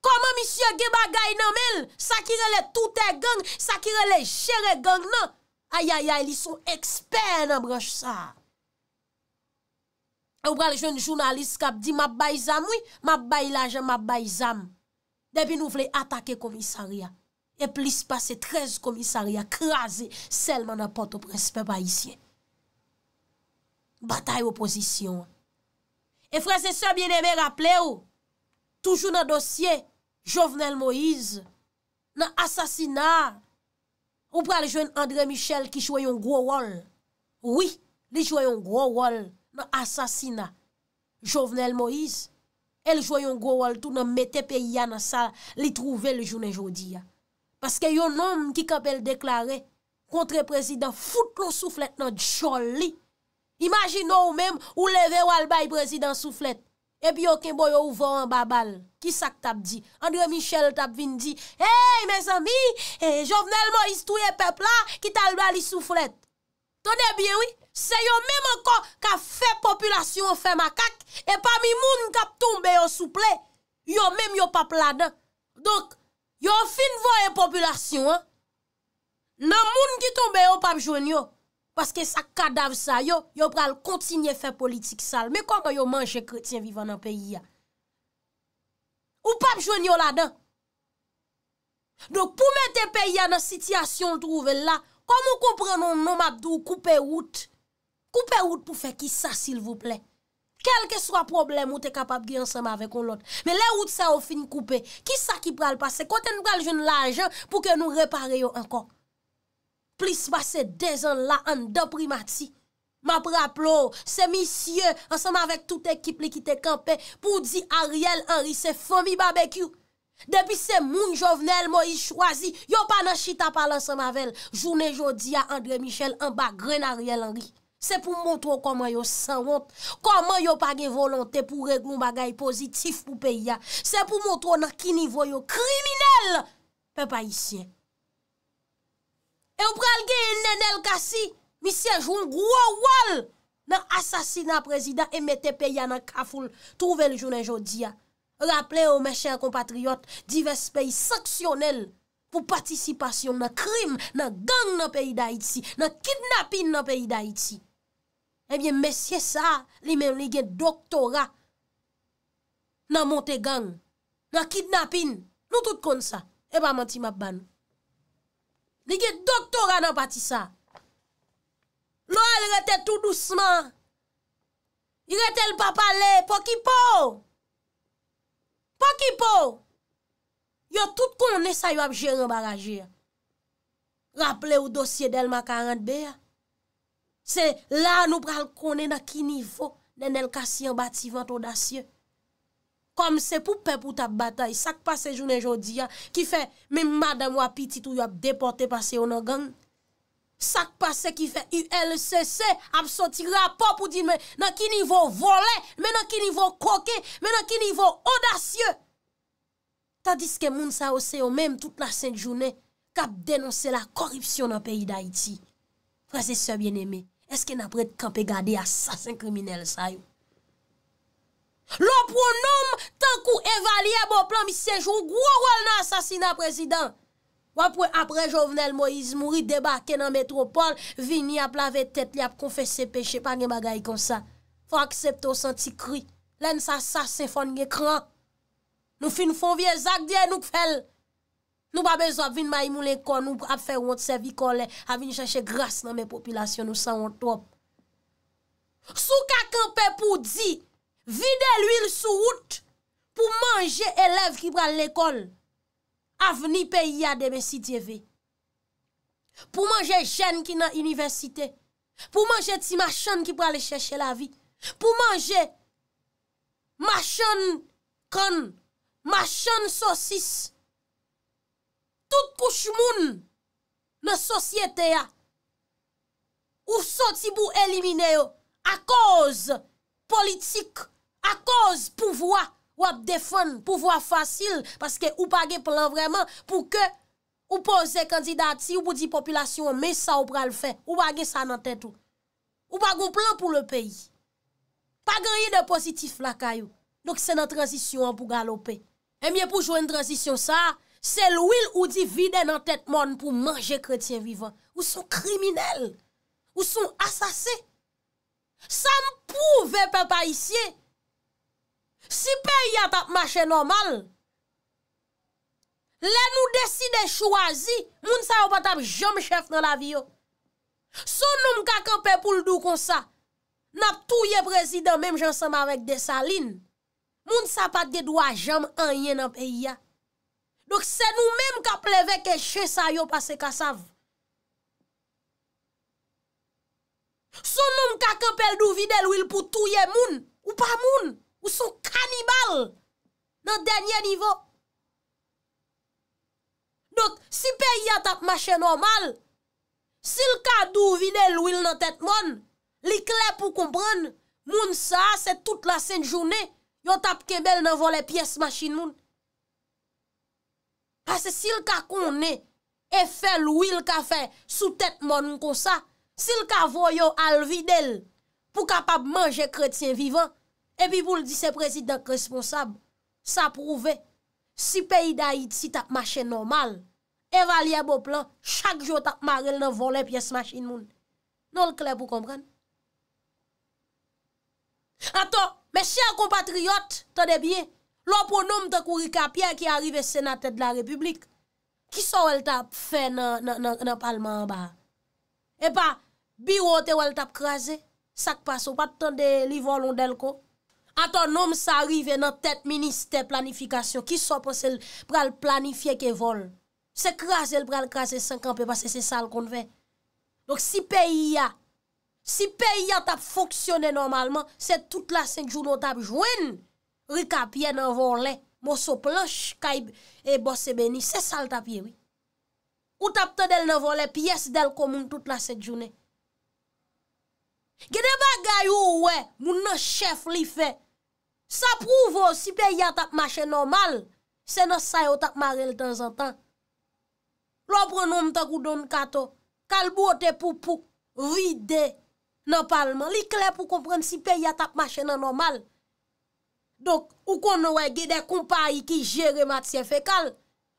Koman misye gebagay nan men, sakirele toute gang, sakirele chere gang nan. Ayayay, li son eksper nan broche sa. E ou bra li joun jounalist kap di, ma bay zam, oui, ma bay laje, ma bay zam. Depi nou vle atake komissaria. E plis pase trez komissaria, krasi selman apote o prenspe bayisyen. Batay oposisyon. E fre se sobyen e be rapple ou, toujou nan dosye, Jovenel Moïse, nan asasina, Ou pral jwen André Michel ki jwen yon gwo wol. Oui, li jwen yon gwo wol nan asasina. Jovenel Moïse, el jwen yon gwo wol tou nan mette pe yana sa li trouve le jounen jodi ya. Paske yon nom ki kapel deklare kontre prezident fout nou souflet nan joli. Imaginou mèm ou leve wal bay prezident souflet. Ebi yo ken bo yo ouvo an babal, ki sak tab di. Andre Michel tab vin di, hey men sami, eh, jovenel mo istouye pepla ki talba li souflet. Tone biye wii, se yo menm an kon ka fe populasyon fe makak, e pa mi moun kap tombe yo souple, yo menm yo paplada. Donk, yo fin voye populasyon, nan moun ki tombe yo pap jwen yo, Paske sa kadaf sa yo, yo pral kontinye fe politik sal. Me koman yo manje kretien vivan nan peyi ya? Ou pap jwen yo la dan? Dok pou mette peyi ya nan sityasyon trouve la, koman kou prenon nomadou koupe wout? Koupe wout pou fe ki sa sil vople? Kelke swa problem ou te kapab gyan sema avek ou lot. Me le wout sa ou fin koupe, ki sa ki pral pase? Kote nou pral jwen la ajan pou ke nou repare yo ankon. Plis bas se dezen la an deprimati. Ma pra plo, se misye ansan avèk tout ekip li ki te kampe pou di Ariel Henry se fomi babekyou. Depi se moun jovenel mo yi chwazi, yo pa nan chita pal ansan avèl. Jounè jondi a André Michel an bagren Ariel Henry. Se pou montrou koman yo sanwant, koman yo pa gen volontè pou regoun bagay pozitif pou peyi ya. Se pou montrou nan ki nivou yo kriminel, pe pa yi syen. Nelkasi, misye joun gwa wal nan asasina prezida emete peya nan kafoul, touvel jounen jodia. Raple ou meshe kompatriot, divers peyi saksyonel pou patisipasyon nan krim, nan gang nan peyi da iti, nan kidnapin nan peyi da iti. Ebyen eh mesye sa, li men li gen doktora, nan monte gang, nan kidnapin, nou tout kon sa, eba eh manti map banu. Ni ge doktor anan pati sa. Lo al rete tout douceman. I rete l papale, pokipo. Pokipo. Yo tout kon ne sayo ap jere baraje. Raple ou dosye del makarande be. Se la nou pral kon ne na ki nivou nen el kasi an bati vanton dasye. Kom se pou pe pou tap batay, sak pa se jounen jodi ya ki fe men madam wapiti tou yo ap deporte pa se yo nan gang. Sak pa se ki fe ULCC ap soti rapop ou di men nan ki nivou vole, men nan ki nivou koke, men nan ki nivou odasye. Tadis ke moun sa ose oh, yo menm tout nan sen jounen kap denonse la koripsyon nan peyi da iti. Frase se bien eme, eske nan prete kanpe gade asasin kriminel sa yo? Lò pou noum tan kou evalye bo plan mi sejrou Gwo wòl nan asasina prezident Wap wè apre jovnel Moïse Mouri debake nan metropol Vini ap lave tet li ap konfese peche pa gen bagay kon sa Fwa aksepto san ti kri Len sa sa se fon gen kran Nou fi nou fon vie zak diye nou kvel Nou ba bezop vini mayimou le kon nou ap fe wote se vikon le A vini jache grase nan me popilasyon nou san wot top Sou kak an pe pou di vide l'wil sou wout pou manje elev ki pral l'ekol, avni pe yade besi djeve. Pou manje jen ki nan universite, pou manje ti machan ki pral leseche la vi, pou manje machan kon, machan sosis, tout kouch moun nan sosyete ya, ou soti pou elimine yo, a koz politik, A koz pou vwa, wap defon, pou vwa fasil, paske ou pa ge plan vreman pou ke ou pose kandidati ou pou di populasyon, me sa ou pral fe, ou pa ge sa nan tet ou. Ou pa goun plan pou le peyi. Pa genye de pozitif la kayo. Dok se nan transisyon pou galope. E eh miye pou jwen transisyon sa, se lwil ou di vide nan tet moun pou manje kretien vivan. Ou son kriminel, ou son asase. Sa m pou vepe pa isye, Si pe yon tap mache normal, le nou deside chwazi, moun sa yon patap jom chef nan la vyo. Sou noum kakon pe pou ldou konsa, nap touye prezident, mem jansama vek de salin, moun sa pat de dwa jom enyen nan pe yon. Dok se noum menm ka pleve ke che sa yon pase kasav. Sou noum kakon pe ldou vide lwil pou touye moun, ou pa moun. ou sou kanibal nan denye nivou. Donk, si pe yon tap mache normal, sil ka douvine l wil nan tet mon, li kle pou kompran, moun sa, se tout la sen jounen, yon tap kebel nan volen pies machin moun. Pase sil ka konen, e fe l wil ka fe sou tet mon kon sa, sil ka voyon al vide l, pou kapap manje kretien vivan, Epi pou l di se prezidak responsab, sa prouve, si peyi da it si tap mache normal, evalye bo plan, chak jo tap mare l nan vole piye smash in moun. Non l kle pou kompran. Aton, mes chèr kompatriot, tade bie, lò pou noum tak ou rika piya ki arive senatèd la republik, ki so wèl tap fè nan palman ba? Epa, biro te wèl tap kreze, sak paso pat tande li volon del ko, A ton nom sa arrive nan tèt minister planifikasyon, ki so pa sel pral planifiye ke vol. Se kras el pral kras el sankan, pe pa se se sal kon ve. Dok si pe yi ya, si pe yi ya tap foksyone normalman, se tout la senk joun ou tap jwen, rikapye nan vol le, moso plonch kaib e bosebe ni, se sal tap ye we. Ou tap te del nan vol le, piyes del kon moun tout la senk joun e. Gede bagay ou we, moun nan chef li fe, Sa prouve, si pe y a tap mache normal, se nan sayo tap marel dan zantan. Lo prenoum ta kou don kato, kal bo te pou pou vide nan palman. Li kle pou kompren si pe y a tap mache nan normal. Dok, ou kon nouwe gede kompayi ki jere matse fekal.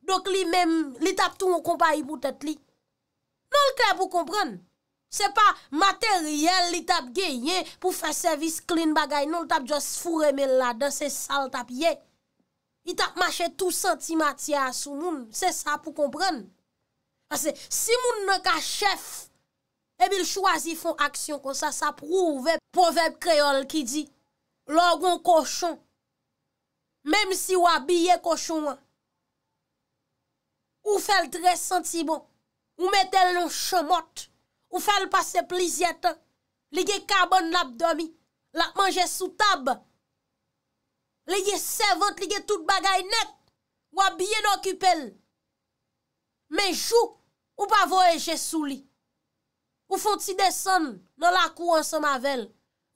Dok li men, li tap tou mou kompayi boutet li. Non le kle pou kompren. se pa materyel li tap geyen pou fè servis klin bagay, nou li tap jòs furemel la dan se sal tap ye, li tap mache tout senti matya sou moun, se sa pou kompren. Asè, si moun nou ka chef, e bil chwazi fon aksyon kon sa, sa prouve povep kreol ki di, lògon koshon, mèm si wabye koshon wè, ou fèl tre senti bon, ou metèl non chomot, Ou fal pase pliziet, li ge karbon l'abdomi, lak manje sou tab, li ge sevent, li ge tout bagay net, wap bien okupel. Menjou, ou pa voyeje sou li, ou fonti deson, nan lakou ansan mavel,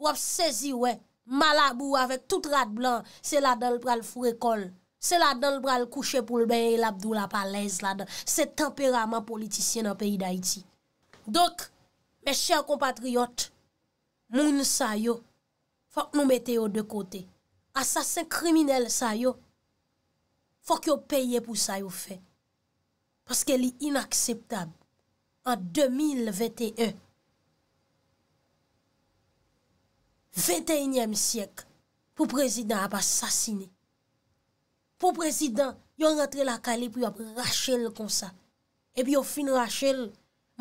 wap sezi we, malabou avek tout rat blan, se la dal pral furekol, se la dal pral kouche pou lbenye l'abdou la palez la dan, se temperaman politisyen an peyi da iti. Dok, mè chèr kompatriyot, loun sa yo, fòk nou mette yo de kote. Asasin kriminel sa yo, fòk yo peye pou sa yo fè. Paske li inakseptab. An 2021, vète e. 21èm sèk, pou prezident ap asasine. Pou prezident, yo rentre la kalè pou yo ap rachèl kon sa. E pi yo fin rachèl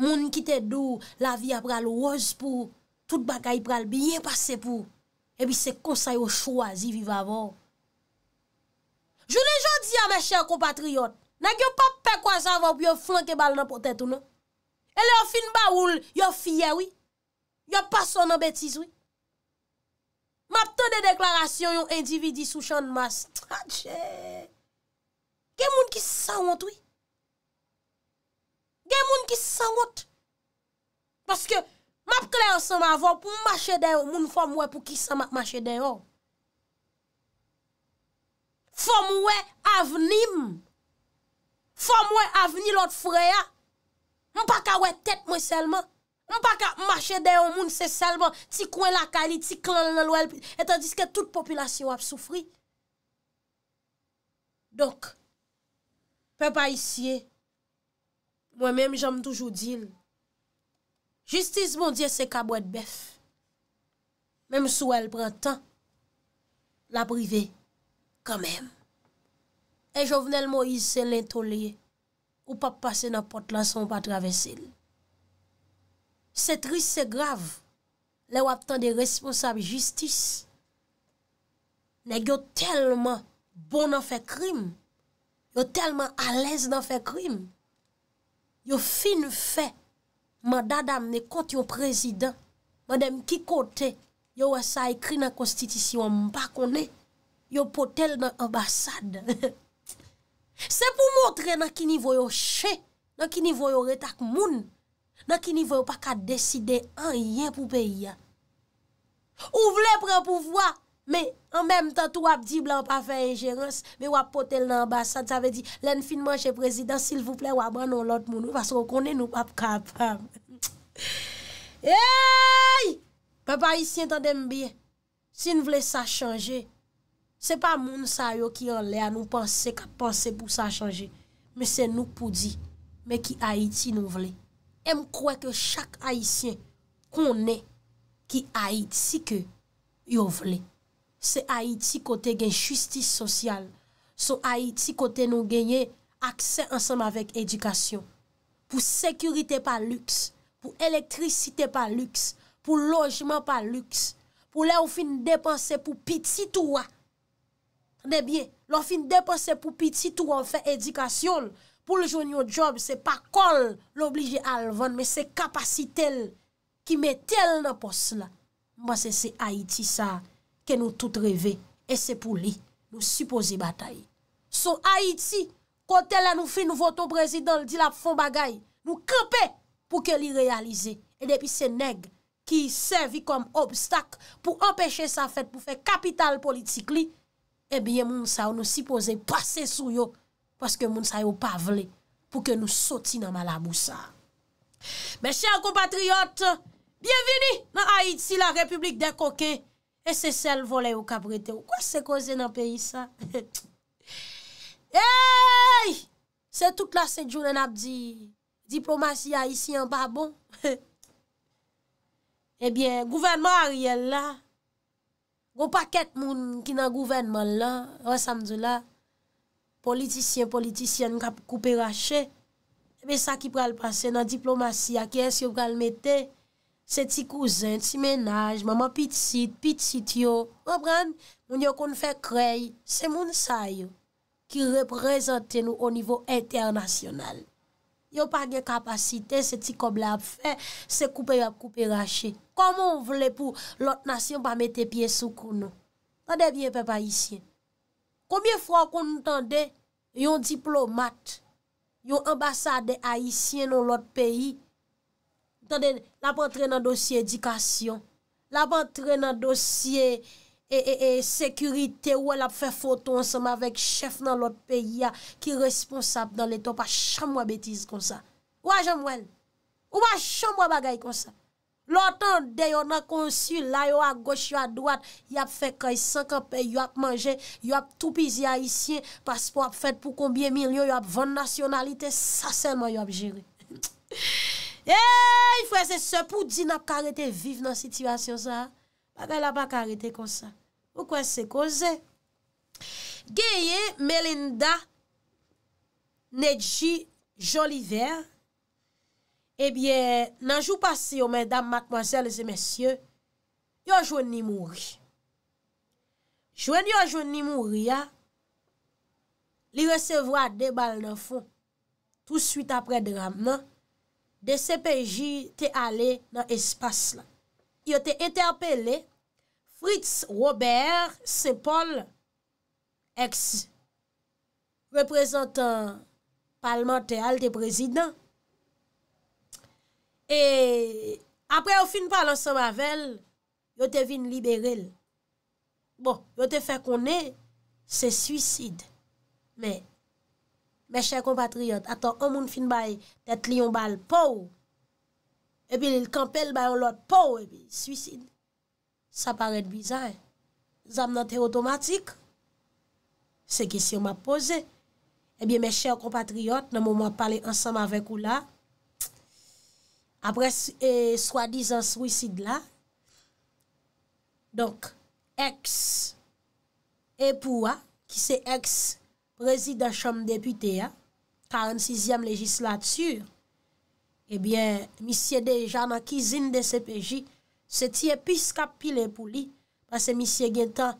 moun ki te dou la vi ap pral waz pou, tout bakay pral biye pase pou, ebi se konsay yo chwazi viv avon. Jounen joun di a me chen komatriot, nan ki yo pap pe kwa zavon pi yo flan ke bal nan potet ou nan. E le yo fin ba oul yo fye oui, yo pason nan betis oui. Map ton de deklarasyon yo individi sou chan mas. Tchè, gen moun ki sa want oui. gen moun ki sa wot. Paske, map kle ansan avon pou mwache deyo, moun fom wè pou ki sa mwache deyo. Fom wè avenim. Fom wè aveni lot freya. Mw pa ka wè tet mwen selman. Mw pa ka mwache deyo moun se selman, ti kwen la kali, ti klon lel wèl, etan diske tout popilasy wap soufri. Dok, pe pa isye, Mwen menm janm toujou dil. Justice moun diye se kabwèd bef. Menm sou el pran tan. La prive, kan menm. E jo vnen l mo yise l entolye. Ou pa pase nan pot la son pa travesse l. Se trise se grav. Le wap tan de responsable justice. Nè gyo telman bon nan fe krim. Gyo telman alèz nan fe krim. Yo fin fe, man dadam ne kote yo prezident, man dem ki kote, yo asa ekri nan konstitisyon mpa kone, yo potel nan ambasade. Se pou motre nan ki nivou yo che, nan ki nivou yo retak moun, nan ki nivou yo pa ka deside anye pou peya. Ou vle pre pou vwa, Men, an menm tan tou wap di blan pa fe injerans, be wap potel nan ambasad, sa ve di, len finman che prezident, sil vouple wap anon lot moun ou, fasyon konen nou pap kapam. Eyyy! Pepa Haitien tan dem biye, si nou vle sa chanje, se pa moun sa yo ki an le a nou panse, ka panse pou sa chanje, me se nou poudi, me ki Haiti nou vle. E m kwe ke chak Haitien, konen ki Haiti ke yo vle. Se Haiti kote gen justice sosyal, sou Haiti kote nou genye aksè ansam avèk edikasyon. Pou sekurite pa lüks, pou elektrisite pa lüks, pou lojman pa lüks, pou lè ou fin depanse pou piti touwa. Nè bie, lè ou fin depanse pou piti touwa ou fè edikasyon. Pou lè joun yo job, se pa kol l'oblije alvan, mè se kapasitel ki mè tel nan pos la. Mwen se se Haiti sa a ...ke nou tout revè... ...e se pou li nou suppose bataï. Sou Haiti... ...kote la nou fi nou voto prezidol... ...di la pou fon bagay... ...mou krepe pou ke li realize. E depi se neg ki servi kom obstak... ...pou empèche sa fèt... ...pou fè kapital politik li... ...e bie moun sa ou nou suppose... ...passe sou yo... ...pou ke nou soti nan Malabousa. Be chèr compatriot... ...bienvini nan Haiti... ...la Republik de Koke... E se sel vole ou kap rete ou. Kwa se koze nan peyi sa? Eyyy! Se tout la se jounen ap di diplomasy ya isi an pa bon. Ebyen, eh gouvenman a riyel la. Gopaket moun ki nan gouvenman la. An samdou la. Politisyen politisyen kap koupe rache. Ebyen sa ki pral prase nan diplomasy ya. Ke es yo pral mette? Ebyen sa ki pral prase nan diplomasy ya. Se ti kouzen, ti menaj, maman pit sit, pit sit yo. Mwen pren, mwen yo kon fè krey, se moun sa yo. Ki reprezenten nou o nivou internasyonal. Yo pa gen kapasite, se ti kob la fè, se koupe yop, koupe yop, koupe yop. Koman wè pou lot nasyon pa mette piye soukoun nou? Pa devyen pep ayisyen. Koman fwa kon noutande yon diplomat, yon ambasade ayisyen nou lot peyi, la pa entre nan dosye edikasyon la pa entre nan dosye e e e sekurite ou el ap fe foton anseman vek chef nan lot pe ya ki responsab nan leto pa chanmwa betiz kon sa ou pa chanmwa bagay kon sa lotan de yo nan konsul la yo a goch yo a dwat yo ap fe kay sankan pe yo ap manje yo ap toupizi a isye paspo ap fet pou kombye milyon yo ap vende nasyonalite sa senman yo ap jere E, y fwese se pou di na pa karete vive nan sitivasyon sa. Pa gen la pa karete konsa. Pou kwen se kose? Gyeye Melinda Neji Joliver, ebyen nanjou pasi yo men dam makmansel se men sye, yon joun ni mouri. Joun yon joun ni mouri ya, li resevwa de bal nan fon, tout suite apre dram nan, De se peji te ale nan espas la. Yo te interpele Fritz Robert Sepol, ex-reprezentant parlemental de prezident. E apre ou fin pa lan se mavel, yo te vin liberel. Bon, yo te fe konen se swisid. Men. Mè chè kompatriyot, atò, omoun fin bay, tè t'lion bal, pou. Ebi, lè l'kampel bay, on lòt, pou. Suicide. Sa paret bizay. Zam nan tè otomatik. Se gèsyon ma pose. Ebi, eh mè chè kompatriyot, nan mou mò pale ansam avèk ou la. Apre, swa dizan suicide la. Donk, eks, epou a, ki se eks, prezident chanm depite ya, 46e legislatur, ebyen, misye deja nan kizin de sepeji, se tiye piska pile pou li, pase misye gen tan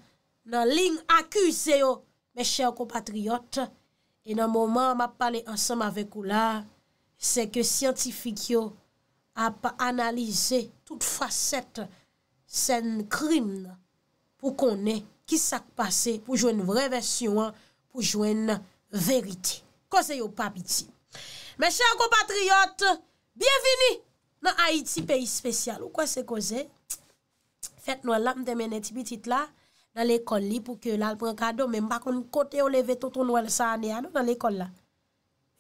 nan ling akuse yo, oh, meche yo komatriot, e nan mouman ma pale ansanm avek ou la, se ke siyantifik yo, a pa analize tout facet sen krim, pou konen, ki sak pase, pou jwen vre ve syon an, pou jwen verite. Kose yo papi ti. Meshe akou patriyot, biyevini nan Haiti peyi spesyal. Ou kwa se kose? Fete nouel la m temene ti bitit la nan lekol li pou ke lal prekado men bakon kote oleve tonton nouel sa ane ane nan lekol la.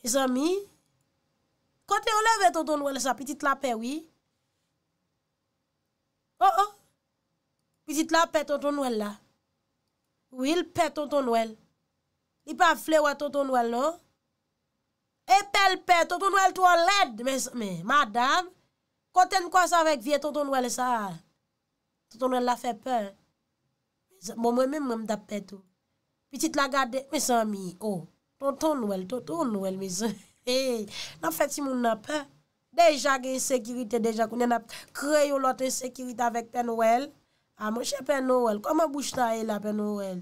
E zami, kote oleve tonton nouel sa, bitit la pewi? Oh oh, bitit la pe tonton nouel la. Ou il pe tonton nouel? I pa fle wè Tonton Nouel nou. E pel pe Tonton Nouel tou an led. Mè madame. Kote m kwa sa vek vie Tonton Nouel sa. Tonton Nouel la fe pe. Mè mè mè mè m da pe tou. Piti la gade. Mè san mi. O. Oh, tonton Nouel. Tonton Nouel mè san. E. Nan feti moun na pe. Deja gen sekirite. Deja kounen ap kre yon lote sekirite avèk Tonton Nouel. A mè che Tonton Nouel. Koman bouche ta e la Tonton Nouel.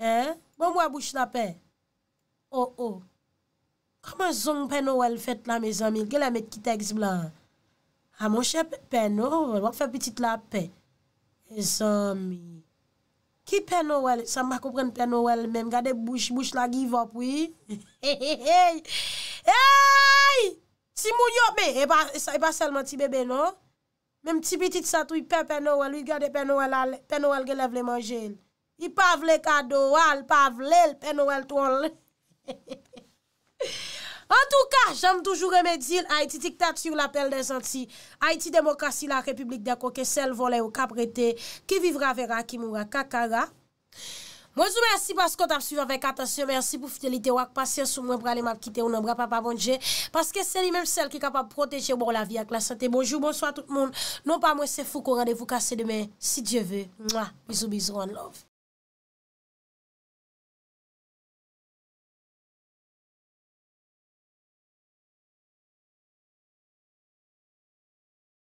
Ha? Mwen mwen bouche la pe? Ho, ho. Koman zon pe Noel fèt la, me zanmi? Gè la met ki teks blan? Ha mwen chè pe Noel, mwen fè petit la pe. Me zanmi. Ki pe Noel? Sanman koupren pe Noel men. Gade bouche, bouche la give up, wii? He, he, he. He! Si moun yobe, e pa selman ti bebe, non? Menm ti petit satou, pe, pe Noel. Lui gade pe Noel, pe Noel gè lev le manjèl. I pa vle kado al, pa vle l peno el tol. En tou ka, jenm toujou reme dil, Haiti diktat sur l'apel de zanti. Haiti demokrasi la republik deko, ke sel vole ou ka prete, ki vivra vera, ki moura kakara. Mwen sou mersi paskot ap sujavek atasyon, mersi pou fidelite wak pasyansou mwen pralim ap kite ou nan bra pa pa bonje, paske seli menm sel ki kapap proteje ou bon la vi ak la sante. Bonjou, monswa tout moun, non pa mwen se fou kou randevou kase demen, si dje ve. Mizou, mizou, an love.